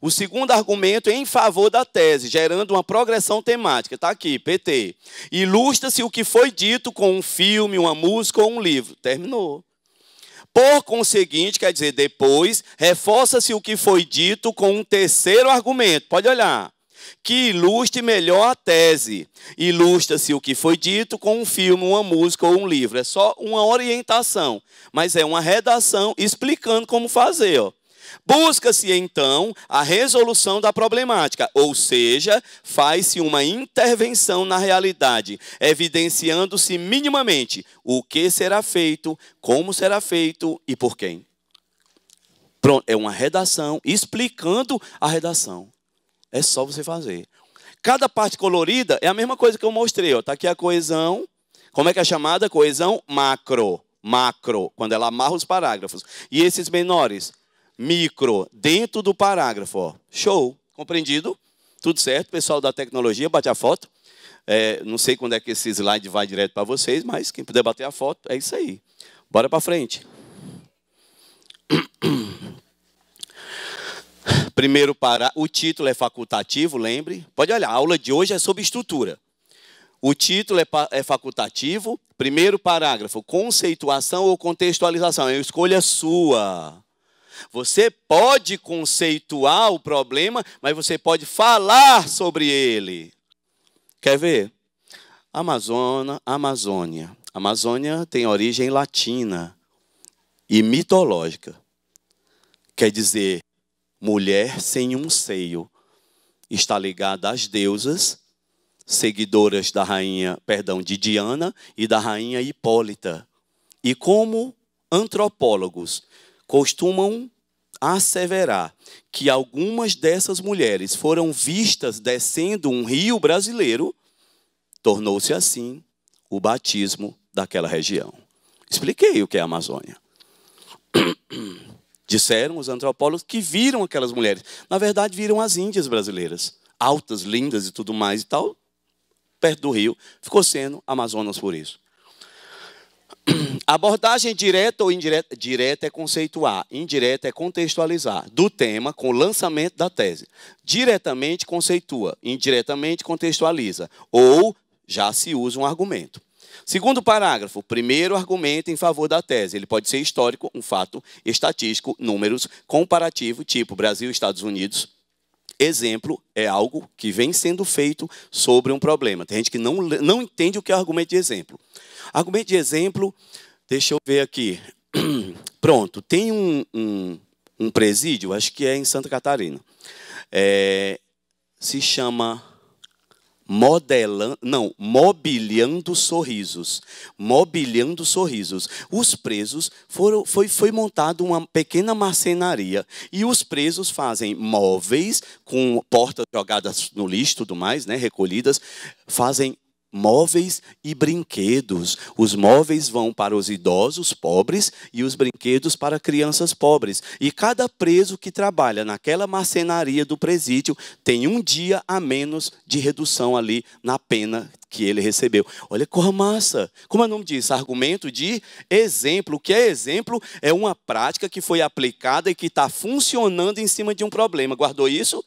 o segundo argumento é em favor da tese, gerando uma progressão temática. Está aqui, PT. Ilustra-se o que foi dito com um filme, uma música ou um livro. Terminou. Por conseguinte, quer dizer, depois, reforça-se o que foi dito com um terceiro argumento. Pode olhar. Que ilustre melhor a tese. Ilustra-se o que foi dito com um filme, uma música ou um livro. É só uma orientação, mas é uma redação explicando como fazer. Ó. Busca-se então a resolução da problemática, ou seja, faz-se uma intervenção na realidade, evidenciando-se minimamente o que será feito, como será feito e por quem. Pronto, é uma redação explicando a redação. É só você fazer. Cada parte colorida é a mesma coisa que eu mostrei. Está aqui a coesão. Como é que é chamada? Coesão macro. Macro, quando ela amarra os parágrafos. E esses menores? micro dentro do parágrafo. Ó. Show, compreendido? Tudo certo, pessoal da tecnologia, bate a foto. É, não sei quando é que esse slide vai direto para vocês, mas quem puder bater a foto, é isso aí. Bora para frente. Primeiro para o título é facultativo, lembre. Pode olhar, a aula de hoje é sobre estrutura. O título é, é facultativo. Primeiro parágrafo, conceituação ou contextualização, é escolha sua. Você pode conceituar o problema, mas você pode falar sobre ele. Quer ver? Amazônia, Amazônia. Amazônia tem origem latina e mitológica. Quer dizer, mulher sem um seio. Está ligada às deusas, seguidoras da rainha, perdão, de Diana e da rainha Hipólita. E como antropólogos, costumam asseverar que algumas dessas mulheres foram vistas descendo um rio brasileiro, tornou-se assim o batismo daquela região. Expliquei o que é a Amazônia. Disseram os antropólogos que viram aquelas mulheres. Na verdade, viram as índias brasileiras, altas, lindas e tudo mais e tal, perto do rio. Ficou sendo Amazonas por isso. Abordagem direta ou indireta? Direta é conceituar, indireta é contextualizar do tema com o lançamento da tese. Diretamente conceitua, indiretamente contextualiza, ou já se usa um argumento. Segundo parágrafo, primeiro argumento em favor da tese. Ele pode ser histórico, um fato, estatístico, números, comparativo, tipo Brasil, Estados Unidos. Exemplo é algo que vem sendo feito sobre um problema. Tem gente que não, não entende o que é argumento de exemplo. Argumento de exemplo Deixa eu ver aqui. Pronto, tem um, um, um presídio, acho que é em Santa Catarina. É, se chama modelando, não, mobiliando sorrisos, mobiliando sorrisos. Os presos foram, foi, foi montada uma pequena marcenaria e os presos fazem móveis com portas jogadas no lixo, tudo mais, né, recolhidas, fazem móveis e brinquedos. Os móveis vão para os idosos pobres e os brinquedos para crianças pobres. E cada preso que trabalha naquela marcenaria do presídio tem um dia a menos de redução ali na pena que ele recebeu. Olha que é massa! Como é o nome disso? Argumento de exemplo. O que é exemplo? É uma prática que foi aplicada e que está funcionando em cima de um problema. Guardou isso?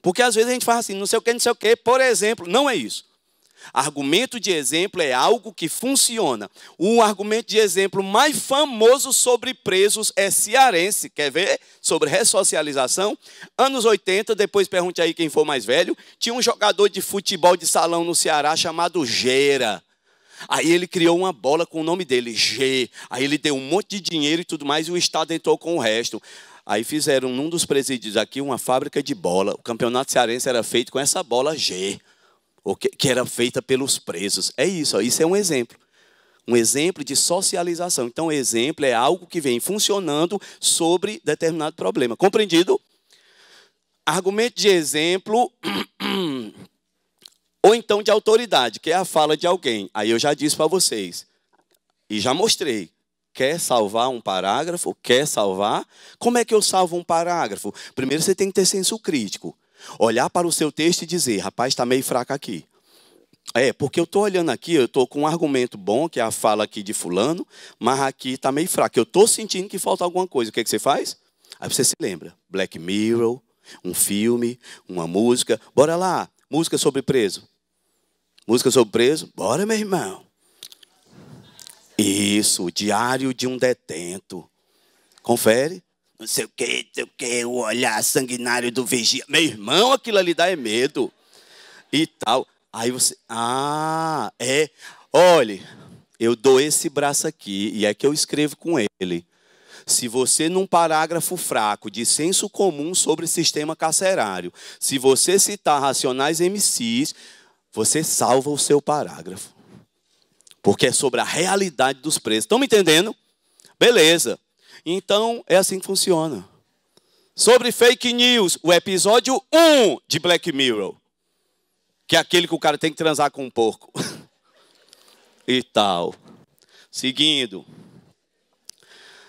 Porque às vezes a gente fala assim, não sei o que, não sei o que, por exemplo. Não é isso. Argumento de exemplo é algo que funciona. O argumento de exemplo mais famoso sobre presos é cearense. Quer ver? Sobre ressocialização. Anos 80, depois pergunte aí quem for mais velho. Tinha um jogador de futebol de salão no Ceará chamado Gera. Aí ele criou uma bola com o nome dele, G. Aí ele deu um monte de dinheiro e tudo mais, e o Estado entrou com o resto. Aí fizeram num dos presídios aqui uma fábrica de bola. O campeonato cearense era feito com essa bola G ou que, que era feita pelos presos. É isso, ó, isso é um exemplo. Um exemplo de socialização. Então, exemplo é algo que vem funcionando sobre determinado problema. Compreendido? Argumento de exemplo ou então de autoridade, que é a fala de alguém. Aí eu já disse para vocês e já mostrei. Quer salvar um parágrafo? Quer salvar? Como é que eu salvo um parágrafo? Primeiro você tem que ter senso crítico olhar para o seu texto e dizer, rapaz, está meio fraco aqui. É, porque eu estou olhando aqui, eu estou com um argumento bom, que é a fala aqui de fulano, mas aqui está meio fraco. Eu estou sentindo que falta alguma coisa. O que, é que você faz? Aí você se lembra. Black Mirror, um filme, uma música. Bora lá, música sobre preso. Música sobre preso? Bora, meu irmão. Isso, Diário de um Detento. Confere não sei o que, não sei o que, o olhar sanguinário do vigia. Meu irmão, aquilo ali dá é medo. E tal. Aí você, ah, é. Olhe, eu dou esse braço aqui e é que eu escrevo com ele. Se você, num parágrafo fraco de senso comum sobre sistema carcerário, se você citar racionais MCs, você salva o seu parágrafo. Porque é sobre a realidade dos presos. Estão me entendendo? Beleza. Então, é assim que funciona. Sobre fake news, o episódio 1 de Black Mirror. Que é aquele que o cara tem que transar com um porco. e tal. Seguindo.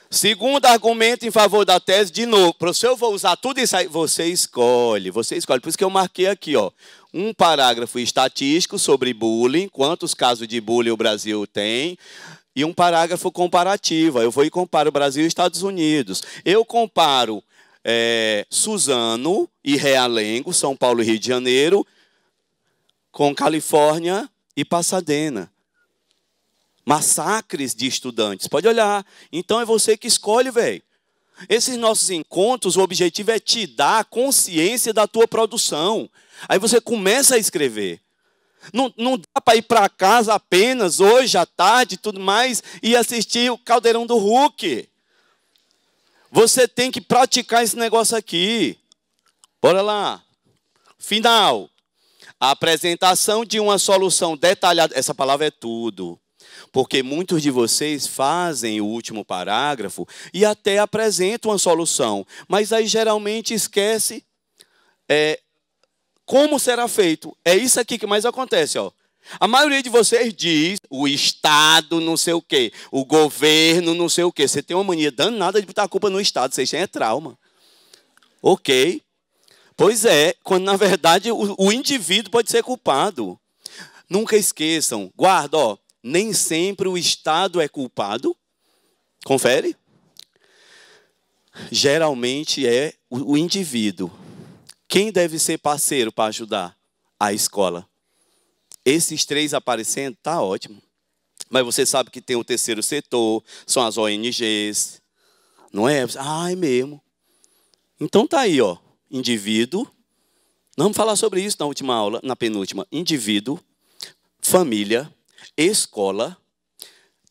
Segundo argumento em favor da tese, de novo, professor, eu vou usar tudo isso aí. Você escolhe, você escolhe. Por isso que eu marquei aqui, ó, um parágrafo estatístico sobre bullying, quantos casos de bullying o Brasil tem, e um parágrafo comparativo. Eu vou e comparo Brasil e Estados Unidos. Eu comparo é, Suzano e Realengo, São Paulo e Rio de Janeiro, com Califórnia e Pasadena. Massacres de estudantes. Pode olhar. Então é você que escolhe, velho. Esses nossos encontros, o objetivo é te dar consciência da tua produção. Aí você começa a escrever. Não, não dá para ir para casa apenas hoje à tarde e tudo mais e assistir o Caldeirão do Hulk. Você tem que praticar esse negócio aqui. Bora lá. Final. A apresentação de uma solução detalhada. Essa palavra é tudo. Porque muitos de vocês fazem o último parágrafo e até apresentam uma solução, mas aí geralmente esquece é, como será feito? É isso aqui que mais acontece, ó. A maioria de vocês diz o Estado não sei o quê, o governo não sei o quê. Você tem uma mania danada de botar a culpa no Estado, vocês têm é trauma. Ok. Pois é, quando na verdade o, o indivíduo pode ser culpado. Nunca esqueçam, guarda, ó, nem sempre o Estado é culpado. Confere? Geralmente é o, o indivíduo. Quem deve ser parceiro para ajudar? A escola. Esses três aparecendo, tá ótimo. Mas você sabe que tem o terceiro setor, são as ONGs, não é? Ah, é mesmo. Então tá aí, ó, indivíduo. Não vamos falar sobre isso na última aula, na penúltima. Indivíduo, família, escola,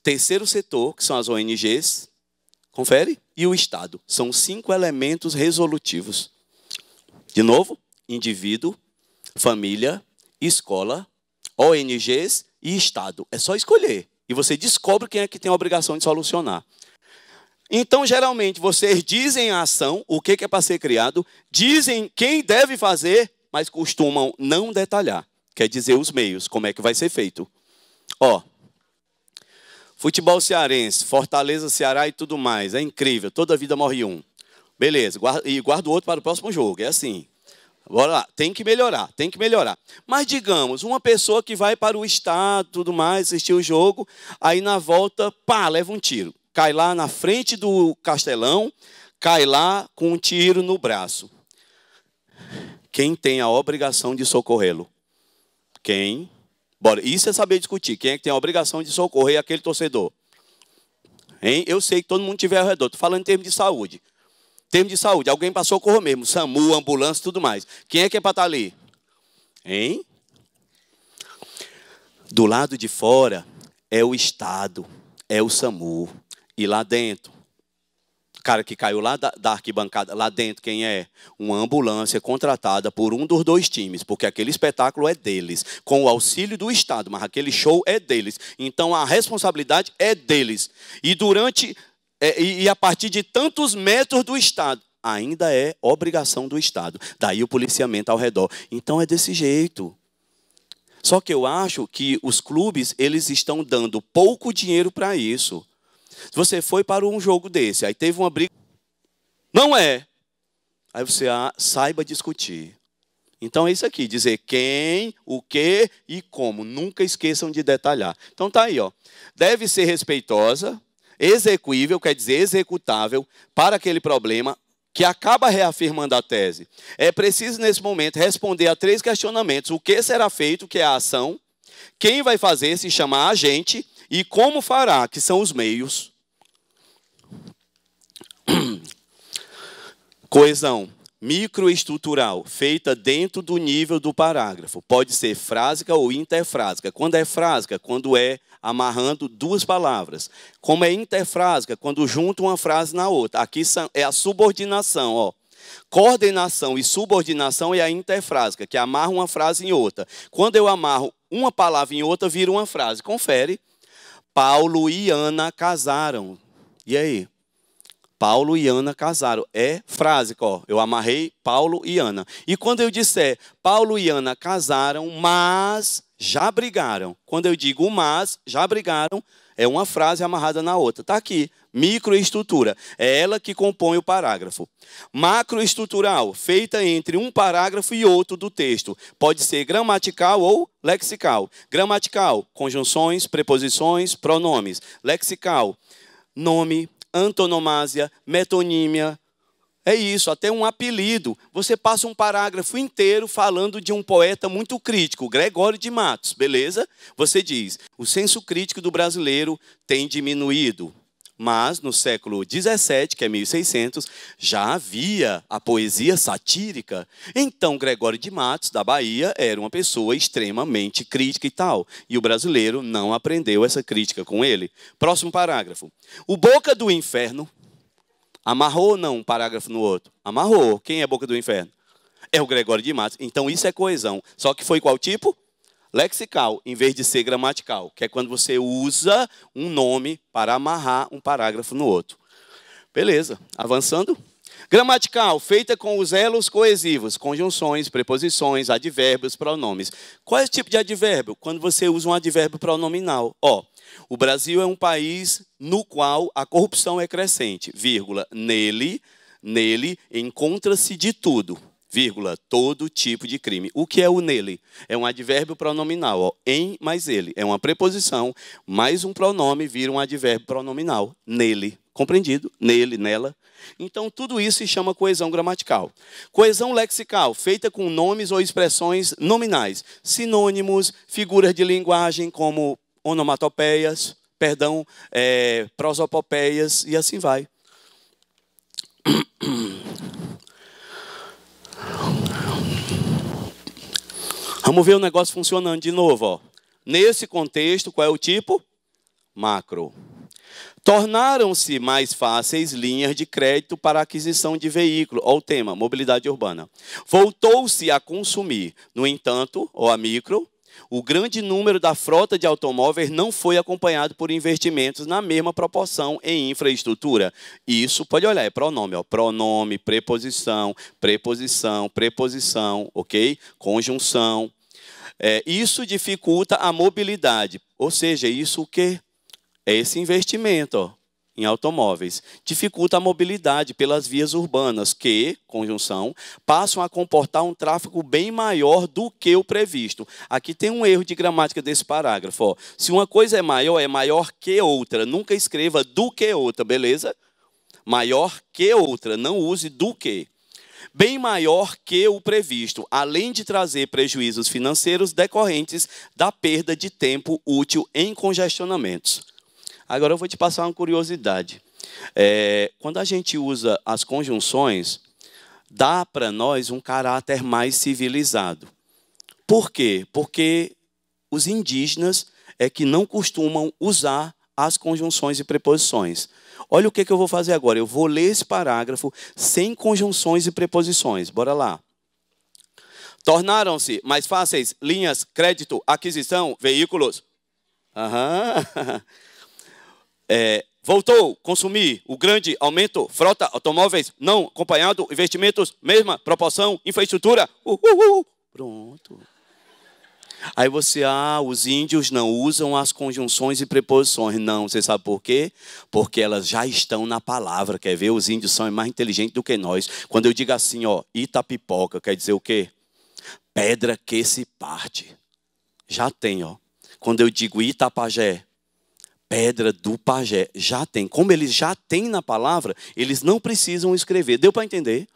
terceiro setor, que são as ONGs, confere, e o Estado. São cinco elementos resolutivos. De novo, indivíduo, família, escola, ONGs e Estado. É só escolher. E você descobre quem é que tem a obrigação de solucionar. Então, geralmente, vocês dizem a ação, o que é para ser criado, dizem quem deve fazer, mas costumam não detalhar. Quer dizer, os meios, como é que vai ser feito. Ó, futebol cearense, Fortaleza, Ceará e tudo mais. É incrível, toda vida morre um. Beleza, e guarda o outro para o próximo jogo. É assim. Bora lá, tem que melhorar, tem que melhorar. Mas digamos, uma pessoa que vai para o estado, tudo mais, assistir o jogo, aí na volta, pá, leva um tiro. Cai lá na frente do Castelão, cai lá com um tiro no braço. Quem tem a obrigação de socorrê-lo? Quem? Bora, isso é saber discutir. Quem é que tem a obrigação de socorrer aquele torcedor? Hein? Eu sei que todo mundo tiver ao redor. Estou falando em termos de saúde. Termo de saúde, alguém o corro mesmo, SAMU, ambulância, tudo mais. Quem é que é para estar tá ali? Hein? Do lado de fora é o Estado, é o SAMU. E lá dentro, o cara que caiu lá da, da arquibancada, lá dentro, quem é? Uma ambulância contratada por um dos dois times, porque aquele espetáculo é deles, com o auxílio do Estado, mas aquele show é deles. Então a responsabilidade é deles. E durante é, e, e a partir de tantos metros do Estado. Ainda é obrigação do Estado. Daí o policiamento ao redor. Então é desse jeito. Só que eu acho que os clubes eles estão dando pouco dinheiro para isso. Você foi para um jogo desse, aí teve uma briga. Não é. Aí você ah, saiba discutir. Então é isso aqui, dizer quem, o que e como. Nunca esqueçam de detalhar. Então tá aí, ó. Deve ser respeitosa, execuível, quer dizer executável, para aquele problema, que acaba reafirmando a tese. É preciso, nesse momento, responder a três questionamentos: o que será feito, que é a ação, quem vai fazer, se chamar agente, e como fará, que são os meios. Coesão microestrutural, feita dentro do nível do parágrafo. Pode ser frásica ou interfrásica. Quando é frásica, quando é amarrando duas palavras. Como é interfrásica, quando junta uma frase na outra. Aqui é a subordinação, ó. Coordenação e subordinação é a interfrásica, que amarra uma frase em outra. Quando eu amarro uma palavra em outra, vira uma frase. Confere. Paulo e Ana casaram. E aí? Paulo e Ana casaram. É frase, ó. Eu amarrei Paulo e Ana. E quando eu disser Paulo e Ana casaram, mas já brigaram. Quando eu digo mas, já brigaram, é uma frase amarrada na outra. Está aqui, microestrutura. É ela que compõe o parágrafo. Macroestrutural, feita entre um parágrafo e outro do texto. Pode ser gramatical ou lexical. Gramatical, conjunções, preposições, pronomes. Lexical, nome, antonomasia, metonímia, é isso, até um apelido. Você passa um parágrafo inteiro falando de um poeta muito crítico, Gregório de Matos, beleza? Você diz: o senso crítico do brasileiro tem diminuído. Mas no século XVII, que é 1600, já havia a poesia satírica. Então, Gregório de Matos, da Bahia, era uma pessoa extremamente crítica e tal. E o brasileiro não aprendeu essa crítica com ele. Próximo parágrafo. O Boca do Inferno, Amarrou ou não um parágrafo no outro? Amarrou. Quem é boca do inferno? É o Gregório de Matos. Então isso é coesão. Só que foi qual tipo? Lexical, em vez de ser gramatical, que é quando você usa um nome para amarrar um parágrafo no outro. Beleza, avançando. Gramatical, feita com os elos coesivos, conjunções, preposições, advérbios, pronomes. Qual é o tipo de advérbio? Quando você usa um advérbio pronominal. Ó, o Brasil é um país no qual a corrupção é crescente, vírgula, nele, nele encontra-se de tudo, vírgula, todo tipo de crime. O que é o nele? É um advérbio pronominal, ó, em mais ele. É uma preposição, mais um pronome vira um advérbio pronominal, nele compreendido nele, nela. Então, tudo isso se chama coesão gramatical. Coesão lexical, feita com nomes ou expressões nominais, sinônimos, figuras de linguagem como onomatopeias, perdão, é, prosopopeias e assim vai. Vamos ver o negócio funcionando de novo. Ó. Nesse contexto, qual é o tipo? Macro. Tornaram-se mais fáceis linhas de crédito para aquisição de veículo. Olha o tema, mobilidade urbana. Voltou-se a consumir, no entanto, ou a micro, o grande número da frota de automóveis não foi acompanhado por investimentos na mesma proporção em infraestrutura. Isso, pode olhar, é pronome, ó, pronome, preposição, preposição, preposição, ok? Conjunção. É, isso dificulta a mobilidade, ou seja, isso o quê? é esse investimento ó, em automóveis. Dificulta a mobilidade pelas vias urbanas, que, conjunção, passam a comportar um tráfego bem maior do que o previsto. Aqui tem um erro de gramática desse parágrafo. Ó. Se uma coisa é maior, é maior que outra. Nunca escreva do que outra, beleza? Maior que outra, não use do que bem maior que o previsto, além de trazer prejuízos financeiros decorrentes da perda de tempo útil em congestionamentos. Agora eu vou te passar uma curiosidade. É, quando a gente usa as conjunções, dá para nós um caráter mais civilizado. Por quê? Porque os indígenas é que não costumam usar as conjunções e preposições. Olha o que, que eu vou fazer agora. Eu vou ler esse parágrafo sem conjunções e preposições. Bora lá. Tornaram-se mais fáceis linhas, crédito, aquisição, veículos. Aham. Uhum. É, voltou consumir o grande aumento, frota, automóveis não acompanhado, investimentos, mesma proporção, infraestrutura. Uh, uh, uh. Pronto. Aí você, ah, os índios não usam as conjunções e preposições. Não, você sabe por quê? Porque elas já estão na palavra. Quer ver? Os índios são mais inteligentes do que nós. Quando eu digo assim, ó, Itapipoca, quer dizer o quê? Pedra que se parte. Já tem, ó. Quando eu digo Itapajé, pedra do pajé. Já tem. Como eles já têm na palavra, eles não precisam escrever. Deu para entender?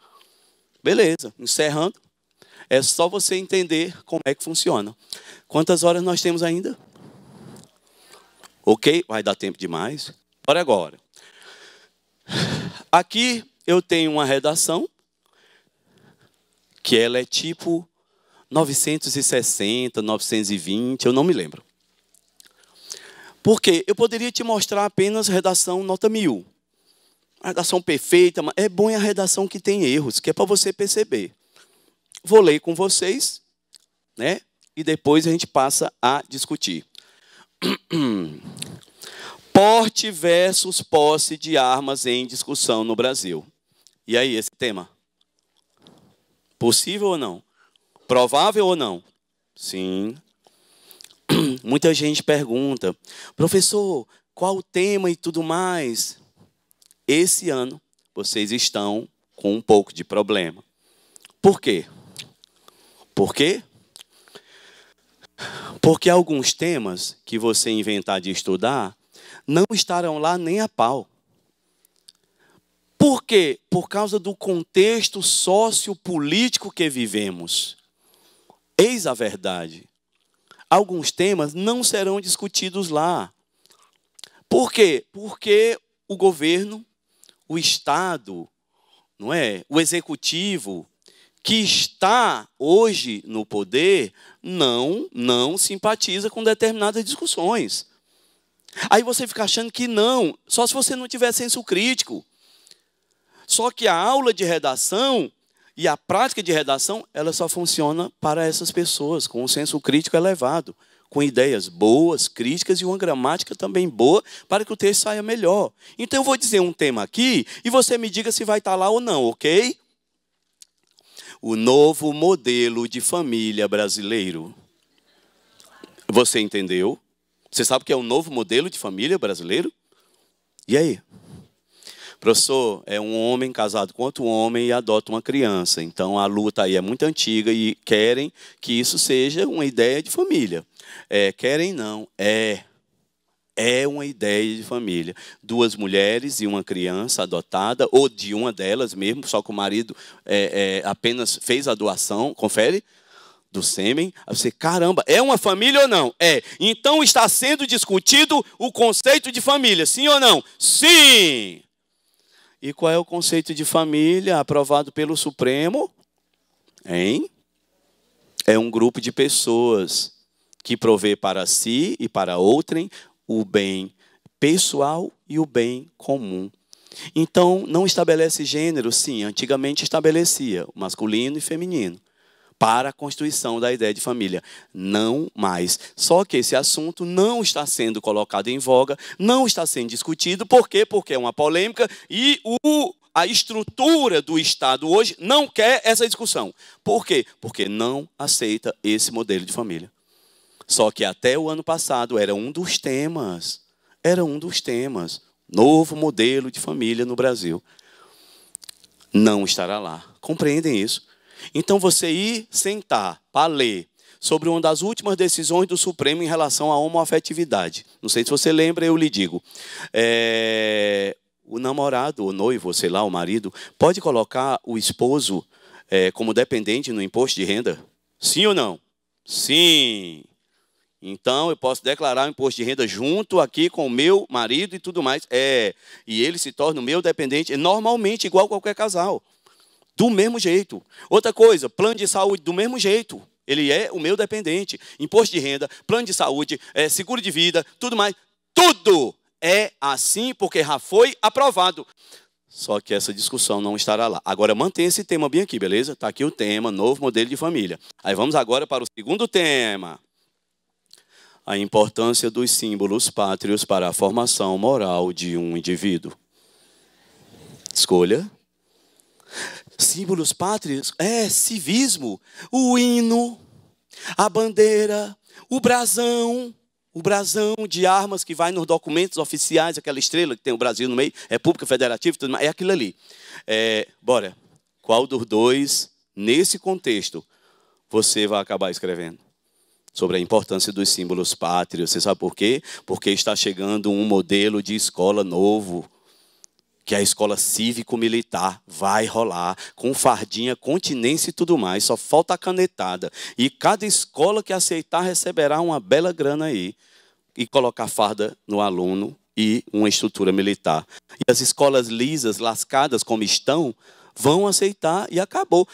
Beleza. Encerrando. É só você entender como é que funciona. Quantas horas nós temos ainda? Ok? Vai dar tempo demais. Bora agora. Aqui eu tenho uma redação que ela é tipo 960, 920, eu não me lembro. Porque eu poderia te mostrar apenas redação nota mil. A redação perfeita, mas é bom a redação que tem erros, que é para você perceber. Vou ler com vocês, né? E depois a gente passa a discutir. Porte versus posse de armas em discussão no Brasil. E aí, esse tema? Possível ou não? Provável ou não? Sim. Muita gente pergunta, professor, qual o tema e tudo mais? Esse ano vocês estão com um pouco de problema. Por quê? Por quê? Porque alguns temas que você inventar de estudar não estarão lá nem a pau. Por quê? Por causa do contexto sociopolítico que vivemos. Eis a verdade alguns temas não serão discutidos lá. Por quê? Porque o governo, o Estado, não é? O executivo que está hoje no poder não não simpatiza com determinadas discussões. Aí você fica achando que não, só se você não tiver senso crítico. Só que a aula de redação e a prática de redação, ela só funciona para essas pessoas, com um senso crítico elevado, com ideias boas, críticas e uma gramática também boa, para que o texto saia melhor. Então eu vou dizer um tema aqui e você me diga se vai estar tá lá ou não, ok? O novo modelo de família brasileiro. Você entendeu? Você sabe o que é o novo modelo de família brasileiro? E aí? Professor, é um homem casado com outro homem e adota uma criança. Então a luta aí é muito antiga e querem que isso seja uma ideia de família. É, querem não, é. É uma ideia de família. Duas mulheres e uma criança adotada, ou de uma delas mesmo, só que o marido é, é, apenas fez a doação, confere? do sêmen, você, caramba, é uma família ou não? É. Então está sendo discutido o conceito de família, sim ou não? Sim! E qual é o conceito de família aprovado pelo Supremo? Hein? É um grupo de pessoas que provê para si e para outrem o bem pessoal e o bem comum. Então, não estabelece gênero, sim, antigamente estabelecia masculino e feminino para a constituição da ideia de família. Não mais. Só que esse assunto não está sendo colocado em voga, não está sendo discutido. Por quê? Porque é uma polêmica e o, a estrutura do Estado hoje não quer essa discussão. Por quê? Porque não aceita esse modelo de família. Só que até o ano passado era um dos temas. Era um dos temas. Novo modelo de família no Brasil. Não estará lá. Compreendem isso? Então você ir sentar para ler sobre uma das últimas decisões do Supremo em relação à homoafetividade. Não sei se você lembra, eu lhe digo. É, o namorado, o noivo, sei lá, o marido, pode colocar o esposo é, como dependente no imposto de renda? Sim ou não? Sim. Então eu posso declarar o imposto de renda junto aqui com o meu marido e tudo mais. É, e ele se torna o meu dependente, normalmente igual qualquer casal. Do mesmo jeito. Outra coisa, plano de saúde, do mesmo jeito. Ele é o meu dependente. Imposto de renda, plano de saúde, é, seguro de vida, tudo mais. Tudo é assim porque já foi aprovado. Só que essa discussão não estará lá. Agora mantém esse tema bem aqui, beleza? Está aqui o tema, novo modelo de família. Aí vamos agora para o segundo tema. A importância dos símbolos pátrios para a formação moral de um indivíduo. Escolha. Símbolos pátrios é civismo. O hino, a bandeira, o brasão, o brasão de armas que vai nos documentos oficiais, aquela estrela que tem o Brasil no meio, República é Federativa, tudo mais, é aquilo ali. É, bora, qual dos dois, nesse contexto, você vai acabar escrevendo? sobre a importância dos símbolos pátrios. Você sabe por quê? Porque está chegando um modelo de escola novo, que a escola cívico-militar vai rolar, com fardinha, continência e tudo mais, só falta a canetada. E cada escola que aceitar receberá uma bela grana aí e colocar farda no aluno e uma estrutura militar. E as escolas lisas, lascadas como estão, vão aceitar e acabou.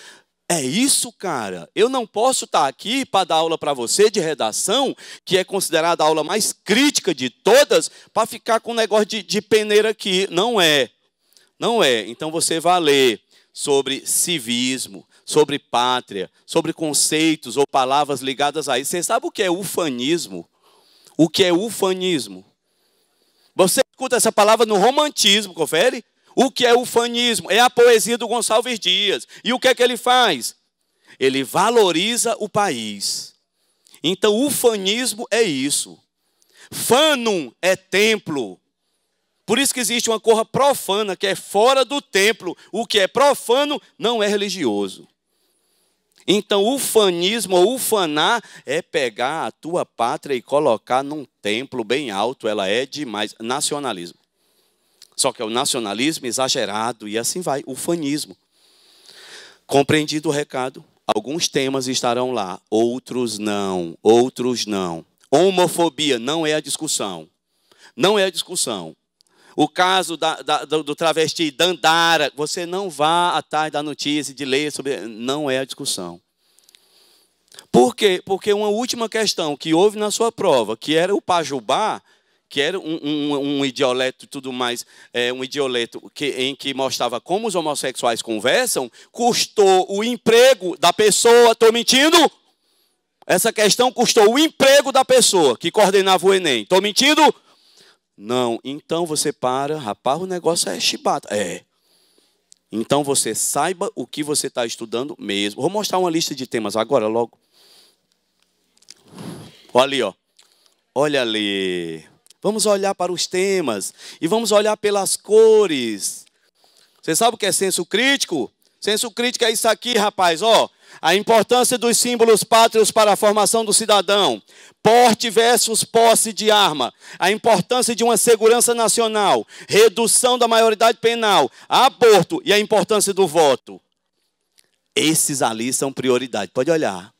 É isso, cara. Eu não posso estar tá aqui para dar aula para você de redação, que é considerada a aula mais crítica de todas, para ficar com um negócio de, de peneira aqui. Não é. Não é. Então você vai ler sobre civismo, sobre pátria, sobre conceitos ou palavras ligadas a isso. Você sabe o que é ufanismo? O que é ufanismo? Você escuta essa palavra no romantismo, confere? O que é ufanismo? É a poesia do Gonçalves Dias. E o que é que ele faz? Ele valoriza o país. Então, ufanismo é isso. Fanum é templo. Por isso que existe uma corra profana, que é fora do templo. O que é profano não é religioso. Então, o fanismo ou ufanar é pegar a tua pátria e colocar num templo bem alto. Ela é demais. Nacionalismo. Só que é o nacionalismo exagerado e assim vai. O fanismo. Compreendido o recado? Alguns temas estarão lá, outros não, outros não. Homofobia não é a discussão. Não é a discussão o caso da, da, do, do, travesti Dandara, você não vá atrás da notícia, de ler sobre. Não é a discussão. Por quê? Porque uma última questão que houve na sua prova, que era o Pajubá, que era um, um, um idioleto e tudo mais, é, um idioleto que, em que mostrava como os homossexuais conversam, custou o emprego da pessoa. Estou mentindo? Essa questão custou o emprego da pessoa que coordenava o Enem. Estou mentindo? Não. Então você para, rapaz, o negócio é chibata. É. Então você saiba o que você está estudando mesmo. Vou mostrar uma lista de temas agora, logo. Olha ali, ó. Olha ali. Vamos olhar para os temas e vamos olhar pelas cores. Você sabe o que é senso crítico? Senso crítico é isso aqui, rapaz, ó. A importância dos símbolos pátrios para a formação do cidadão. Porte versus posse de arma. A importância de uma segurança nacional. Redução da maioridade penal. Aborto e a importância do voto. Esses ali são prioridade. Pode olhar.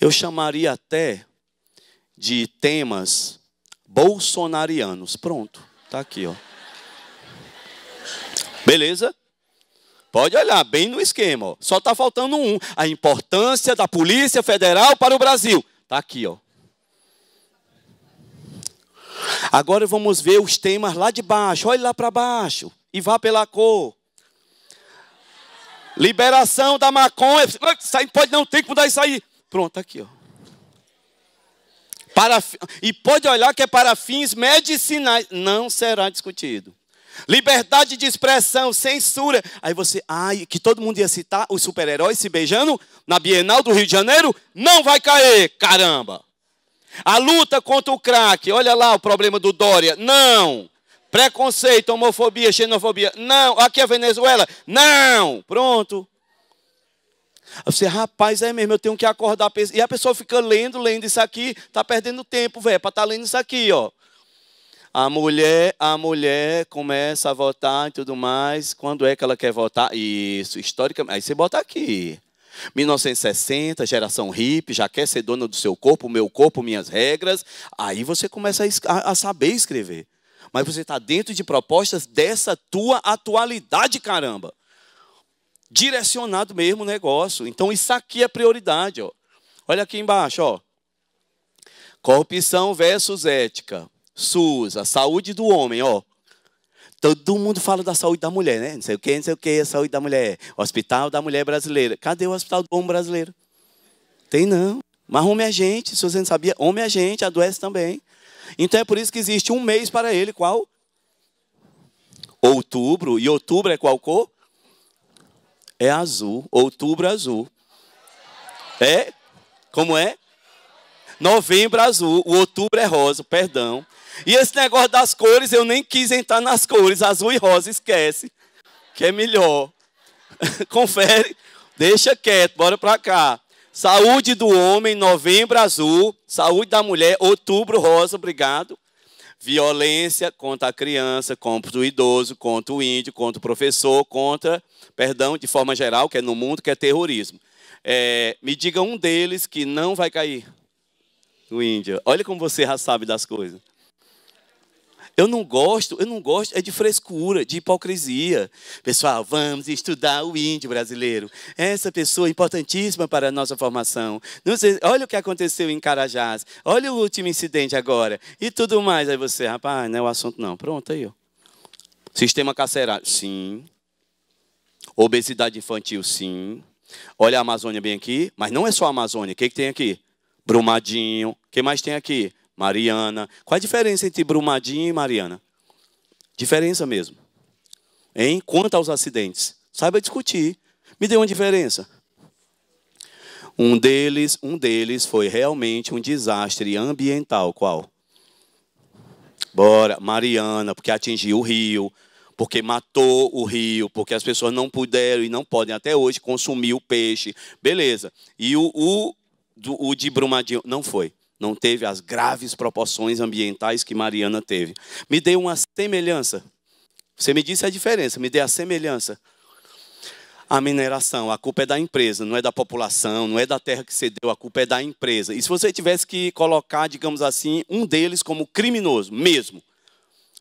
Eu chamaria até de temas bolsonarianos. Pronto, tá aqui, ó. Beleza? Pode olhar, bem no esquema. Ó. Só está faltando um. A importância da Polícia Federal para o Brasil. Está aqui, ó. Agora vamos ver os temas lá de baixo. Olhe lá para baixo e vá pela cor. Liberação da maconha. Sai, pode não, ter que mudar isso aí. Pronto, tá aqui, ó. Para, e pode olhar que é para fins medicinais. Não será discutido. Liberdade de expressão, censura. Aí você, ai, que todo mundo ia citar os super-heróis se beijando na Bienal do Rio de Janeiro, não vai cair, caramba. A luta contra o crack, olha lá o problema do Dória, não. Preconceito, homofobia, xenofobia, não. Aqui é a Venezuela, não. Pronto. você, rapaz, é mesmo, eu tenho que acordar. E a pessoa fica lendo, lendo isso aqui, tá perdendo tempo, velho, para estar tá lendo isso aqui, ó. A mulher, a mulher começa a votar e tudo mais. Quando é que ela quer votar? Isso, historicamente. Aí você bota aqui. 1960, geração hippie, já quer ser dona do seu corpo, meu corpo, minhas regras. Aí você começa a, a saber escrever. Mas você está dentro de propostas dessa tua atualidade, caramba. Direcionado mesmo o negócio. Então isso aqui é prioridade. Ó. Olha aqui embaixo, ó. Corrupção versus ética. Susa, a saúde do homem, ó. Todo mundo fala da saúde da mulher, né? Não sei o que, não sei o que, a saúde da mulher. O hospital da mulher brasileira. Cadê o hospital do homem brasileiro? Tem não. Mas homem é gente, se você não sabia, homem é gente, adoece também. Então é por isso que existe um mês para ele, qual? Outubro. E outubro é qual cor? É azul. Outubro azul. É? Como é? Novembro azul. O outubro é rosa, perdão. E esse negócio das cores, eu nem quis entrar nas cores, azul e rosa, esquece, que é melhor. Confere, deixa quieto, bora para cá. Saúde do homem, novembro azul. Saúde da mulher, outubro rosa, obrigado. Violência contra a criança, contra o idoso, contra o índio, contra o professor, contra, perdão, de forma geral, que é no mundo, que é terrorismo. É, me diga um deles que não vai cair. O índio. Olha como você já sabe das coisas. Eu não gosto, eu não gosto, é de frescura, de hipocrisia. Pessoal, vamos estudar o índio brasileiro. Essa pessoa é importantíssima para a nossa formação. Sei, olha o que aconteceu em Carajás, olha o último incidente agora, e tudo mais. Aí você, rapaz, não é o assunto não. Pronto, aí, ó. Sistema carcerário, sim. Obesidade infantil, sim. Olha a Amazônia bem aqui, mas não é só a Amazônia. O que, que tem aqui? Brumadinho. O que mais tem aqui? Mariana. Qual a diferença entre Brumadinho e Mariana? Diferença mesmo. Hein? Quanto aos acidentes. Saiba discutir. Me deu uma diferença. Um deles, um deles foi realmente um desastre ambiental. Qual? Bora, Mariana, porque atingiu o rio, porque matou o rio, porque as pessoas não puderam e não podem até hoje consumir o peixe. Beleza. E o, o, o de Brumadinho não foi não teve as graves proporções ambientais que Mariana teve. Me dê uma semelhança. Você me disse a diferença, me dê a semelhança. A mineração, a culpa é da empresa, não é da população, não é da terra que cedeu, a culpa é da empresa. E se você tivesse que colocar, digamos assim, um deles como criminoso mesmo,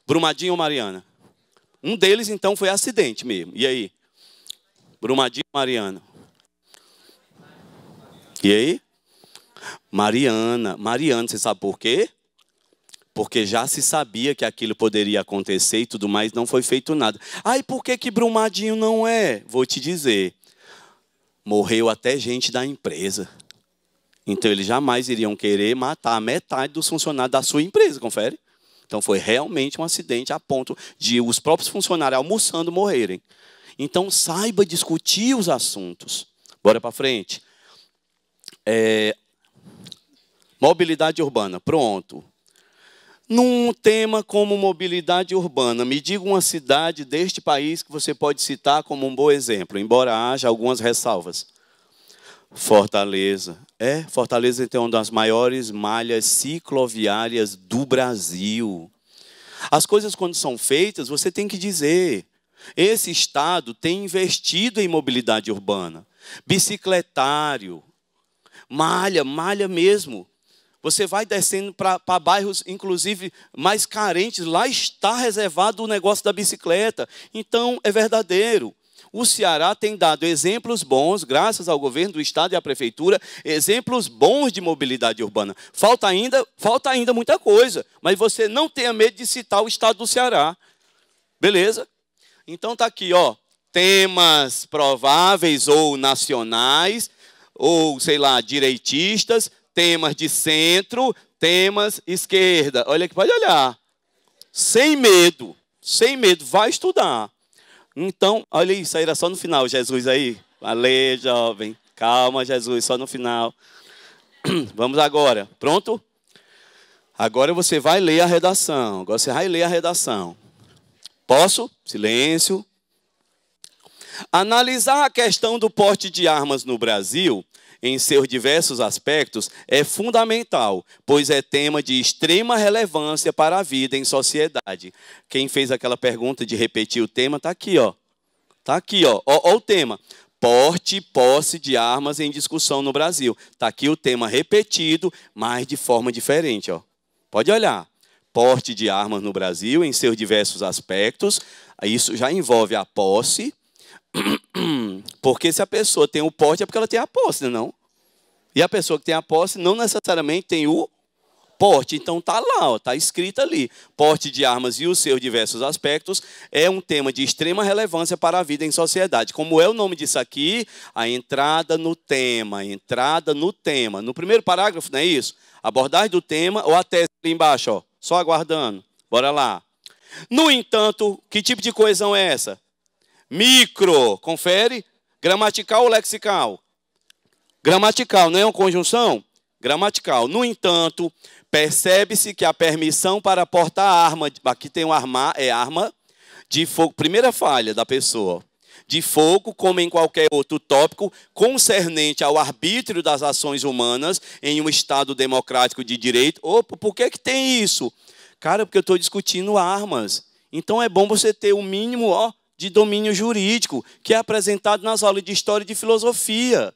Brumadinho ou Mariana? Um deles, então, foi acidente mesmo. E aí? Brumadinho ou Mariana? E aí? Mariana. Mariana, você sabe por quê? Porque já se sabia que aquilo poderia acontecer e tudo mais, não foi feito nada. Aí ah, por que, que Brumadinho não é? Vou te dizer. Morreu até gente da empresa. Então eles jamais iriam querer matar metade dos funcionários da sua empresa, confere? Então foi realmente um acidente a ponto de os próprios funcionários almoçando morrerem. Então saiba discutir os assuntos. Bora para frente. É, Mobilidade urbana, pronto. Num tema como mobilidade urbana, me diga uma cidade deste país que você pode citar como um bom exemplo, embora haja algumas ressalvas. Fortaleza. É, Fortaleza tem uma das maiores malhas cicloviárias do Brasil. As coisas, quando são feitas, você tem que dizer: esse Estado tem investido em mobilidade urbana, bicicletário, malha, malha mesmo. Você vai descendo para bairros, inclusive, mais carentes. Lá está reservado o negócio da bicicleta. Então, é verdadeiro. O Ceará tem dado exemplos bons, graças ao governo do estado e à prefeitura, exemplos bons de mobilidade urbana. Falta ainda, falta ainda muita coisa, mas você não tenha medo de citar o estado do Ceará. Beleza? Então está aqui, ó, temas prováveis ou nacionais ou sei lá, direitistas, temas de centro, temas esquerda. Olha que pode olhar. Sem medo, sem medo, vai estudar. Então, olha isso, aí era só no final, Jesus aí. Valeu, jovem. Calma, Jesus, só no final. Vamos agora. Pronto? Agora você vai ler a redação. Agora você vai ler a redação. Posso? Silêncio. Analisar a questão do porte de armas no Brasil em seus diversos aspectos é fundamental, pois é tema de extrema relevância para a vida em sociedade. Quem fez aquela pergunta de repetir o tema está aqui, ó. Está aqui, ó. ó. Ó o tema. Porte e posse de armas em discussão no Brasil. Está aqui o tema repetido, mas de forma diferente, ó. Pode olhar porte de armas no Brasil em seus diversos aspectos. Isso já envolve a posse, porque se a pessoa tem o porte é porque ela tem a posse, né, não? E a pessoa que tem a posse não necessariamente tem o porte. Então tá lá, está escrito ali. Porte de armas e os seus diversos aspectos é um tema de extrema relevância para a vida em sociedade. Como é o nome disso aqui? A entrada no tema, entrada no tema. No primeiro parágrafo, não é isso? Abordagem do tema ou a tese ali embaixo, ó. Só aguardando. Bora lá. No entanto, que tipo de coesão é essa? Micro, confere, gramatical ou lexical? Gramatical, não é uma conjunção? Gramatical. No entanto, percebe-se que a permissão para portar arma, aqui tem um arma, é arma de fogo, primeira falha da pessoa, de fogo, como em qualquer outro tópico, concernente ao arbítrio das ações humanas em um Estado democrático de direito. Opa, por que, que tem isso? Cara, porque eu estou discutindo armas. Então é bom você ter o um mínimo ó, de domínio jurídico, que é apresentado nas aulas de História e de Filosofia.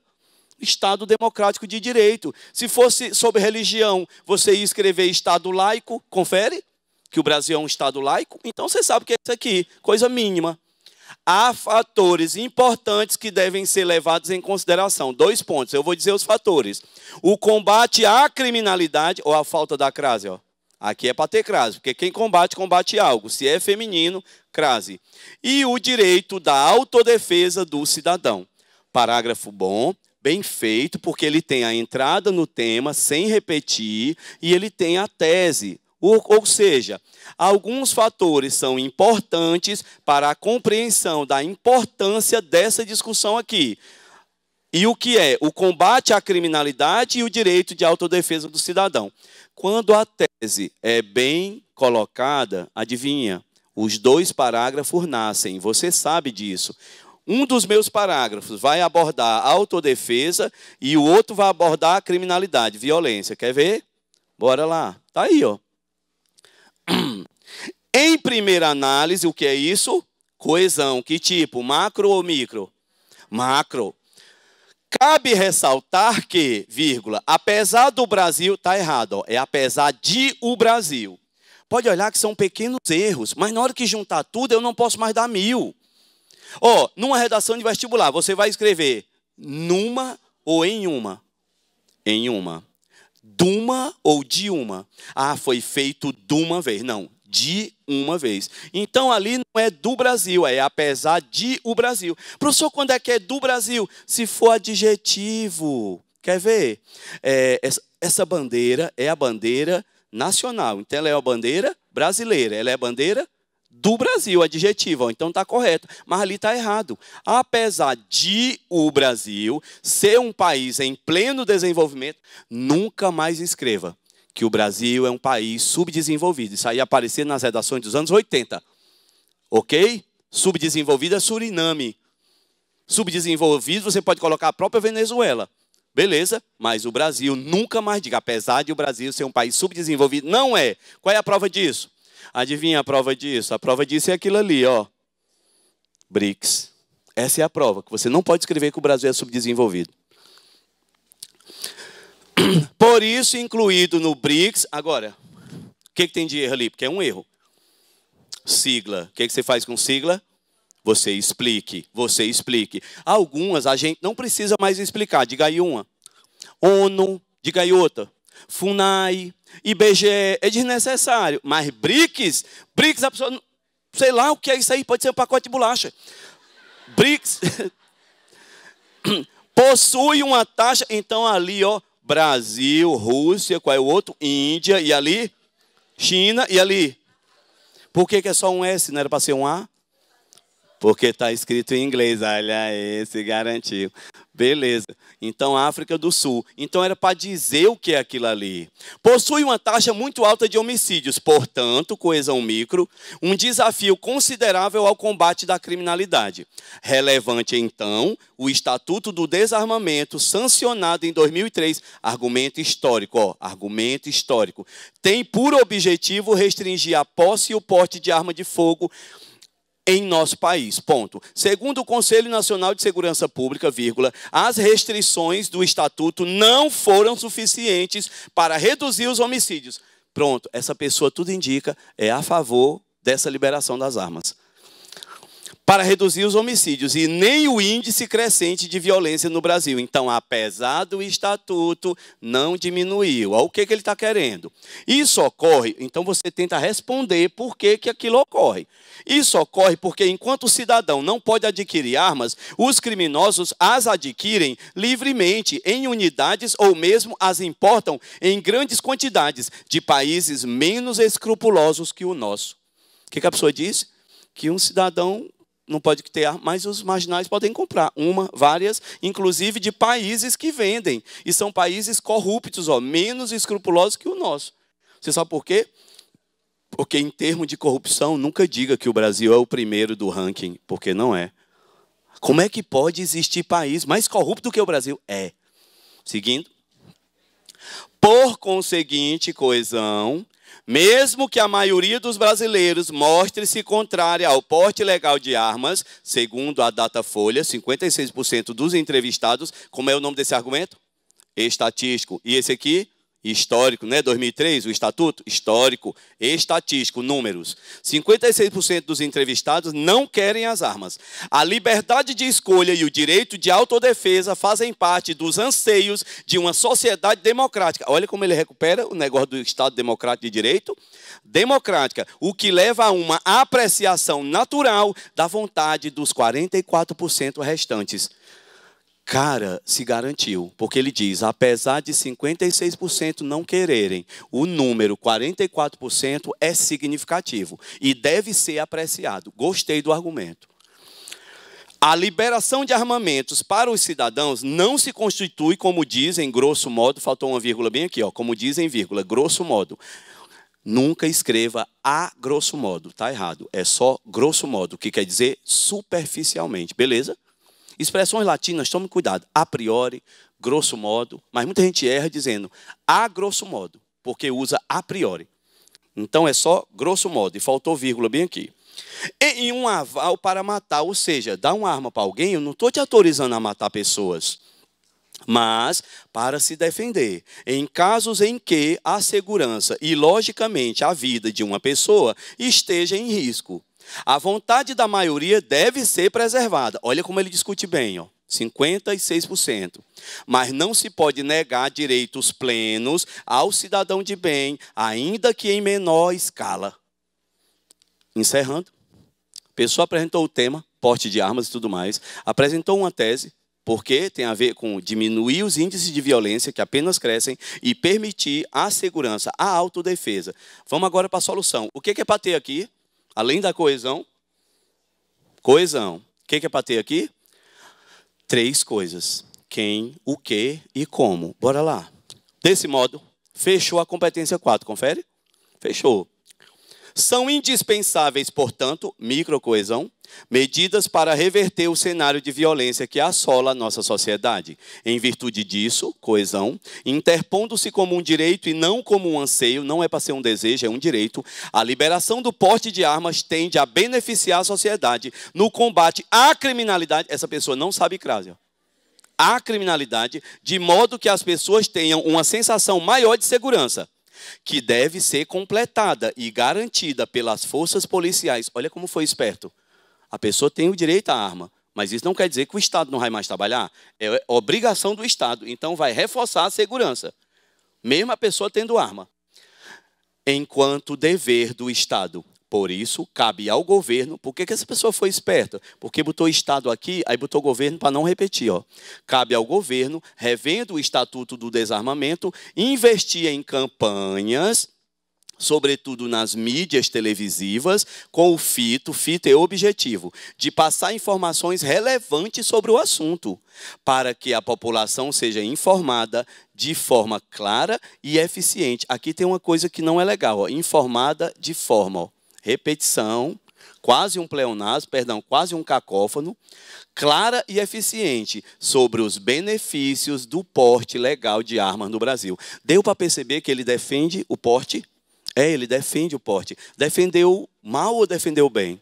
Estado democrático de direito. Se fosse sobre religião, você ia escrever Estado laico, confere? Que o Brasil é um Estado laico? Então você sabe o que é isso aqui, coisa mínima. Há fatores importantes que devem ser levados em consideração. Dois pontos, eu vou dizer os fatores. O combate à criminalidade, ou a falta da crase, ó. Aqui é para ter crase, porque quem combate, combate algo. Se é feminino, crase. E o direito da autodefesa do cidadão. Parágrafo bom, bem feito, porque ele tem a entrada no tema, sem repetir, e ele tem a tese. Ou, ou seja, alguns fatores são importantes para a compreensão da importância dessa discussão aqui. E o que é? O combate à criminalidade e o direito de autodefesa do cidadão. Quando a tese é bem colocada, adivinha? Os dois parágrafos nascem, você sabe disso. Um dos meus parágrafos vai abordar a autodefesa e o outro vai abordar a criminalidade, violência. Quer ver? Bora lá. Tá aí, ó. Em primeira análise, o que é isso? Coesão. Que tipo? Macro ou micro? Macro. Cabe ressaltar que, vírgula, apesar do Brasil, tá errado, ó, é apesar de o Brasil. Pode olhar que são pequenos erros, mas na hora que juntar tudo eu não posso mais dar mil. Ó, oh, numa redação de vestibular, você vai escrever numa ou em uma? Em uma. Duma ou de uma? Ah, foi feito de uma vez. Não, de uma vez. Então ali não é do Brasil, é apesar de o Brasil. Professor, quando é que é do Brasil? Se for adjetivo. Quer ver? É, essa bandeira é a bandeira nacional. Então ela é a bandeira brasileira. Ela é a bandeira do Brasil, adjetivo, então está correto, mas ali está errado. Apesar de o Brasil ser um país em pleno desenvolvimento, nunca mais escreva que o Brasil é um país subdesenvolvido. Isso aí aparecer nas redações dos anos 80. Ok? Subdesenvolvido é Suriname. Subdesenvolvido, você pode colocar a própria Venezuela. Beleza, mas o Brasil nunca mais diga, apesar de o Brasil ser um país subdesenvolvido, não é. Qual é a prova disso? Adivinha a prova disso? A prova disso é aquilo ali, ó. BRICS. Essa é a prova, que você não pode escrever que o Brasil é subdesenvolvido. Por isso, incluído no BRICS. Agora, o que, que tem de erro ali? Porque é um erro. Sigla. O que, que você faz com sigla? Você explique, você explique. Algumas a gente não precisa mais explicar. Diga aí uma. ONU, diga aí outra. FUNAI, IBGE, é desnecessário. Mas BRICS, BRICS, a pessoa, sei lá o que é isso aí, pode ser um pacote de bolacha. BRICS possui uma taxa, então ali, ó, Brasil, Rússia, qual é o outro? Índia, e ali, China, e ali. Por que, que é só um S, não era para ser um A? Porque está escrito em inglês, olha aí, se garantiu. Beleza. Então, África do Sul. Então, era para dizer o que é aquilo ali. Possui uma taxa muito alta de homicídios, portanto, coesão micro, um desafio considerável ao combate da criminalidade. Relevante, então, o Estatuto do Desarmamento, sancionado em 2003, argumento histórico, ó, argumento histórico, tem por objetivo restringir a posse e o porte de arma de fogo em nosso país. Ponto. Segundo o Conselho Nacional de Segurança Pública, vírgula, as restrições do estatuto não foram suficientes para reduzir os homicídios. Pronto, essa pessoa tudo indica é a favor dessa liberação das armas para reduzir os homicídios e nem o índice crescente de violência no Brasil. Então, apesar do estatuto, não diminuiu. Olha o que, que ele está querendo. Isso ocorre, então você tenta responder por que, que aquilo ocorre. Isso ocorre porque, enquanto o cidadão não pode adquirir armas, os criminosos as adquirem livremente, em unidades ou mesmo as importam em grandes quantidades de países menos escrupulosos que o nosso. O que, que a pessoa diz? Que um cidadão não pode ter, mas os marginais podem comprar. Uma, várias, inclusive de países que vendem. E são países corruptos, ó, menos escrupulosos que o nosso. Você sabe por quê? Porque em termos de corrupção, nunca diga que o Brasil é o primeiro do ranking, porque não é. Como é que pode existir país mais corrupto do que o Brasil? É. Seguindo. Por conseguinte, coesão mesmo que a maioria dos brasileiros mostre-se contrária ao porte legal de armas, segundo a Datafolha, 56% dos entrevistados, como é o nome desse argumento? Estatístico. E esse aqui? histórico, né? 2003, o estatuto histórico, estatístico, números. 56% dos entrevistados não querem as armas. A liberdade de escolha e o direito de autodefesa fazem parte dos anseios de uma sociedade democrática. Olha como ele recupera o negócio do Estado democrático de direito democrática, o que leva a uma apreciação natural da vontade dos 44% restantes cara se garantiu, porque ele diz: apesar de 56% não quererem, o número 44% é significativo e deve ser apreciado. Gostei do argumento. A liberação de armamentos para os cidadãos não se constitui, como dizem, grosso modo, faltou uma vírgula bem aqui, ó, como dizem, vírgula, grosso modo. Nunca escreva a grosso modo, tá errado. É só grosso modo, que quer dizer superficialmente, beleza? Expressões latinas, tome cuidado. A priori, grosso modo, mas muita gente erra dizendo a grosso modo, porque usa a priori. Então é só grosso modo, e faltou vírgula bem aqui. Em um aval para matar, ou seja, dar uma arma para alguém, eu não estou te autorizando a matar pessoas mas para se defender. Em casos em que a segurança e, logicamente, a vida de uma pessoa esteja em risco. A vontade da maioria deve ser preservada. Olha como ele discute bem, ó. 56%. Mas não se pode negar direitos plenos ao cidadão de bem, ainda que em menor escala. Encerrando, a pessoa apresentou o tema, porte de armas e tudo mais, apresentou uma tese, porque tem a ver com diminuir os índices de violência que apenas crescem e permitir a segurança, a autodefesa. Vamos agora para a solução. O que é para ter aqui? Além da coesão, coesão. O que é para ter aqui? Três coisas. Quem, o que e como. Bora lá. Desse modo, fechou a competência 4. Confere? Fechou. São indispensáveis, portanto, microcoesão, medidas para reverter o cenário de violência que assola a nossa sociedade. Em virtude disso, coesão, interpondo-se como um direito e não como um anseio, não é para ser um desejo, é um direito, a liberação do porte de armas tende a beneficiar a sociedade no combate à criminalidade. Essa pessoa não sabe crase, à criminalidade, de modo que as pessoas tenham uma sensação maior de segurança que deve ser completada e garantida pelas forças policiais. Olha como foi esperto. A pessoa tem o direito à arma, mas isso não quer dizer que o Estado não vai mais trabalhar. É obrigação do Estado. Então, vai reforçar a segurança, mesmo a pessoa tendo arma. Enquanto dever do Estado por isso, cabe ao governo. Por que, que essa pessoa foi esperta? Porque botou Estado aqui, aí botou governo para não repetir. Ó. Cabe ao governo, revendo o Estatuto do Desarmamento, investir em campanhas sobretudo nas mídias televisivas, com o fito, fito é objetivo, de passar informações relevantes sobre o assunto, para que a população seja informada de forma clara e eficiente. Aqui tem uma coisa que não é legal, ó, informada de forma. Ó repetição, quase um pleonasmo, perdão, quase um cacófono, clara e eficiente sobre os benefícios do porte legal de armas no Brasil. Deu para perceber que ele defende o porte? É, ele defende o porte. Defendeu mal ou defendeu bem?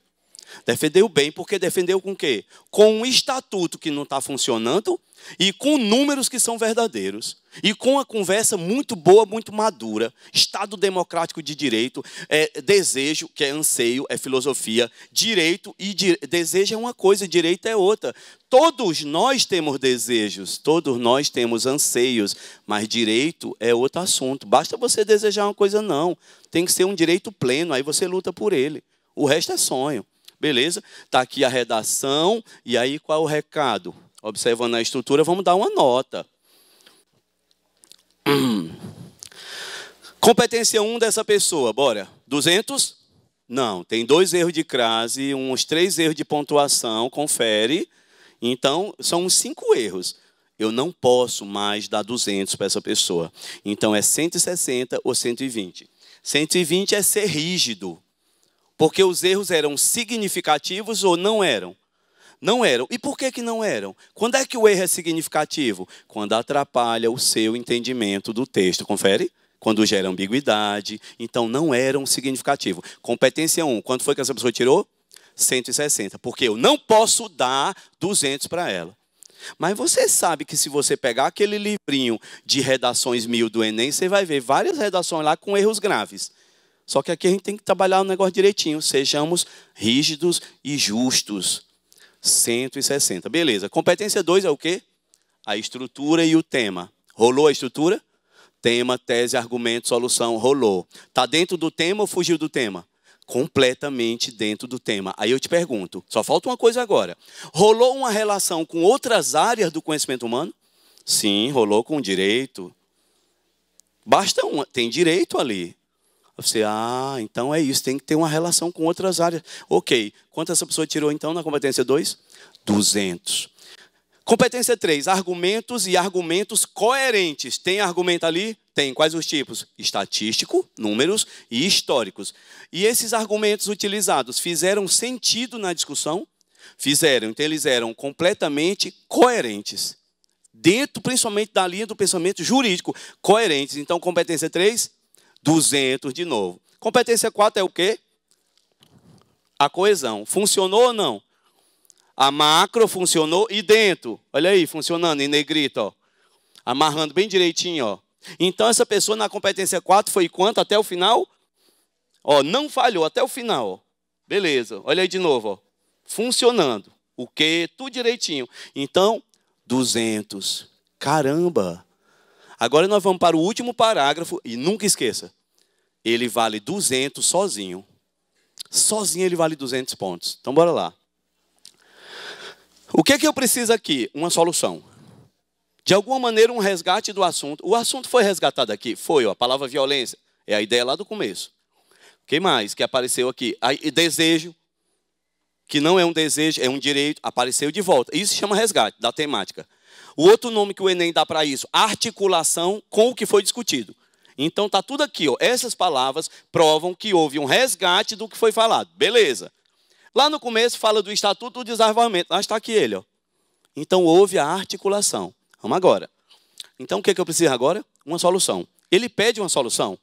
Defendeu bem, porque defendeu com o quê? Com um estatuto que não está funcionando e com números que são verdadeiros. E com a conversa muito boa, muito madura. Estado democrático de direito, é desejo, que é anseio, é filosofia. Direito e di desejo é uma coisa, direito é outra. Todos nós temos desejos, todos nós temos anseios, mas direito é outro assunto. Basta você desejar uma coisa, não. Tem que ser um direito pleno, aí você luta por ele. O resto é sonho. Beleza? Está aqui a redação. E aí, qual é o recado? Observando a estrutura, vamos dar uma nota. Hum. Competência 1 um dessa pessoa, bora. 200? Não, tem dois erros de crase, uns três erros de pontuação, confere. Então, são uns cinco erros. Eu não posso mais dar 200 para essa pessoa. Então, é 160 ou 120. 120 é ser rígido. Porque os erros eram significativos ou não eram? Não eram. E por que, que não eram? Quando é que o erro é significativo? Quando atrapalha o seu entendimento do texto. Confere? Quando gera ambiguidade. Então, não eram significativos. Competência 1. Quanto foi que essa pessoa tirou? 160. Porque eu não posso dar 200 para ela. Mas você sabe que se você pegar aquele livrinho de redações mil do Enem, você vai ver várias redações lá com erros graves. Só que aqui a gente tem que trabalhar o negócio direitinho. Sejamos rígidos e justos. 160. Beleza. Competência 2 é o quê? A estrutura e o tema. Rolou a estrutura? Tema, tese, argumento, solução. Rolou. Está dentro do tema ou fugiu do tema? Completamente dentro do tema. Aí eu te pergunto, só falta uma coisa agora. Rolou uma relação com outras áreas do conhecimento humano? Sim, rolou com direito. Basta uma. Tem direito ali. Você, ah, então é isso, tem que ter uma relação com outras áreas. Ok, quanto essa pessoa tirou então na competência 2? 200. Competência 3, argumentos e argumentos coerentes. Tem argumento ali? Tem. Quais os tipos? Estatístico, números e históricos. E esses argumentos utilizados fizeram sentido na discussão? Fizeram. Então, eles eram completamente coerentes. Dentro, principalmente, da linha do pensamento jurídico. Coerentes. Então, competência 3, 200 de novo. Competência 4 é o quê? A coesão. Funcionou ou não? A macro funcionou e dentro. Olha aí, funcionando em negrito, ó. Amarrando bem direitinho, ó. Então essa pessoa na competência 4 foi quanto até o final? Ó, não falhou até o final, ó. Beleza. Olha aí de novo, ó. Funcionando. O quê Tudo direitinho. Então, 200. Caramba. Agora nós vamos para o último parágrafo, e nunca esqueça, ele vale 200 sozinho. Sozinho ele vale 200 pontos. Então bora lá. O que é que eu preciso aqui? Uma solução. De alguma maneira, um resgate do assunto. O assunto foi resgatado aqui? Foi, ó, a palavra violência. É a ideia lá do começo. O que mais que apareceu aqui? A, desejo, que não é um desejo, é um direito, apareceu de volta. Isso se chama resgate da temática. O outro nome que o Enem dá para isso, articulação com o que foi discutido. Então tá tudo aqui, ó. Essas palavras provam que houve um resgate do que foi falado. Beleza. Lá no começo fala do Estatuto do Desarmamento. Lá está aqui ele, ó. Então houve a articulação. Vamos agora. Então o que, é que eu preciso agora? Uma solução. Ele pede uma solução?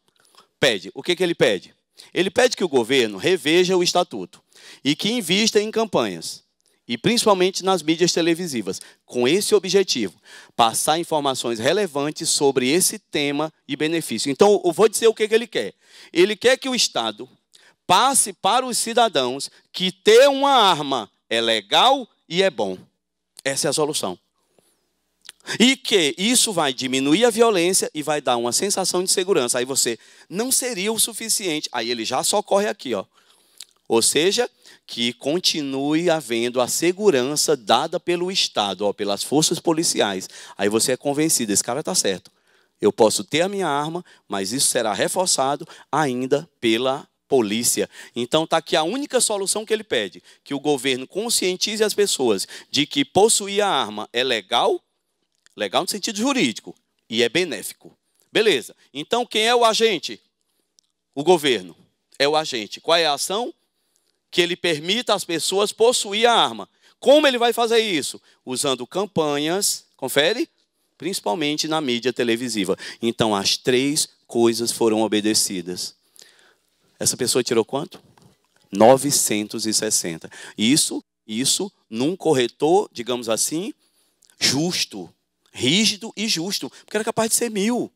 Pede. O que, é que ele pede? Ele pede que o governo reveja o estatuto e que invista em campanhas e principalmente nas mídias televisivas, com esse objetivo, passar informações relevantes sobre esse tema e benefício. Então, eu vou dizer o que, que ele quer. Ele quer que o Estado passe para os cidadãos que ter uma arma é legal e é bom. Essa é a solução. E que isso vai diminuir a violência e vai dar uma sensação de segurança. Aí você não seria o suficiente. Aí ele já socorre aqui, ó. Ou seja, que continue havendo a segurança dada pelo Estado, ó, pelas forças policiais. Aí você é convencido, esse cara está certo. Eu posso ter a minha arma, mas isso será reforçado ainda pela polícia. Então está aqui a única solução que ele pede, que o governo conscientize as pessoas de que possuir a arma é legal, legal no sentido jurídico, e é benéfico. Beleza. Então quem é o agente? O governo é o agente. Qual é a ação? que ele permita às pessoas possuir a arma. Como ele vai fazer isso? Usando campanhas, confere? Principalmente na mídia televisiva. Então, as três coisas foram obedecidas. Essa pessoa tirou quanto? 960. Isso, isso num corretor, digamos assim, justo, rígido e justo, porque era capaz de ser mil.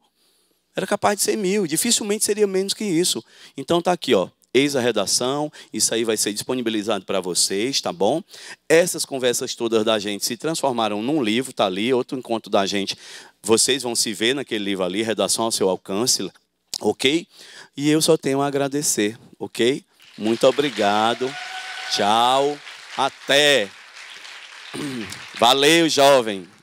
Era capaz de ser mil, dificilmente seria menos que isso. Então tá aqui, ó. Eis a redação, isso aí vai ser disponibilizado para vocês, tá bom? Essas conversas todas da gente se transformaram num livro, tá ali, outro encontro da gente. Vocês vão se ver naquele livro ali, redação ao seu alcance, ok? E eu só tenho a agradecer, ok? Muito obrigado. Tchau. Até. Valeu, jovem.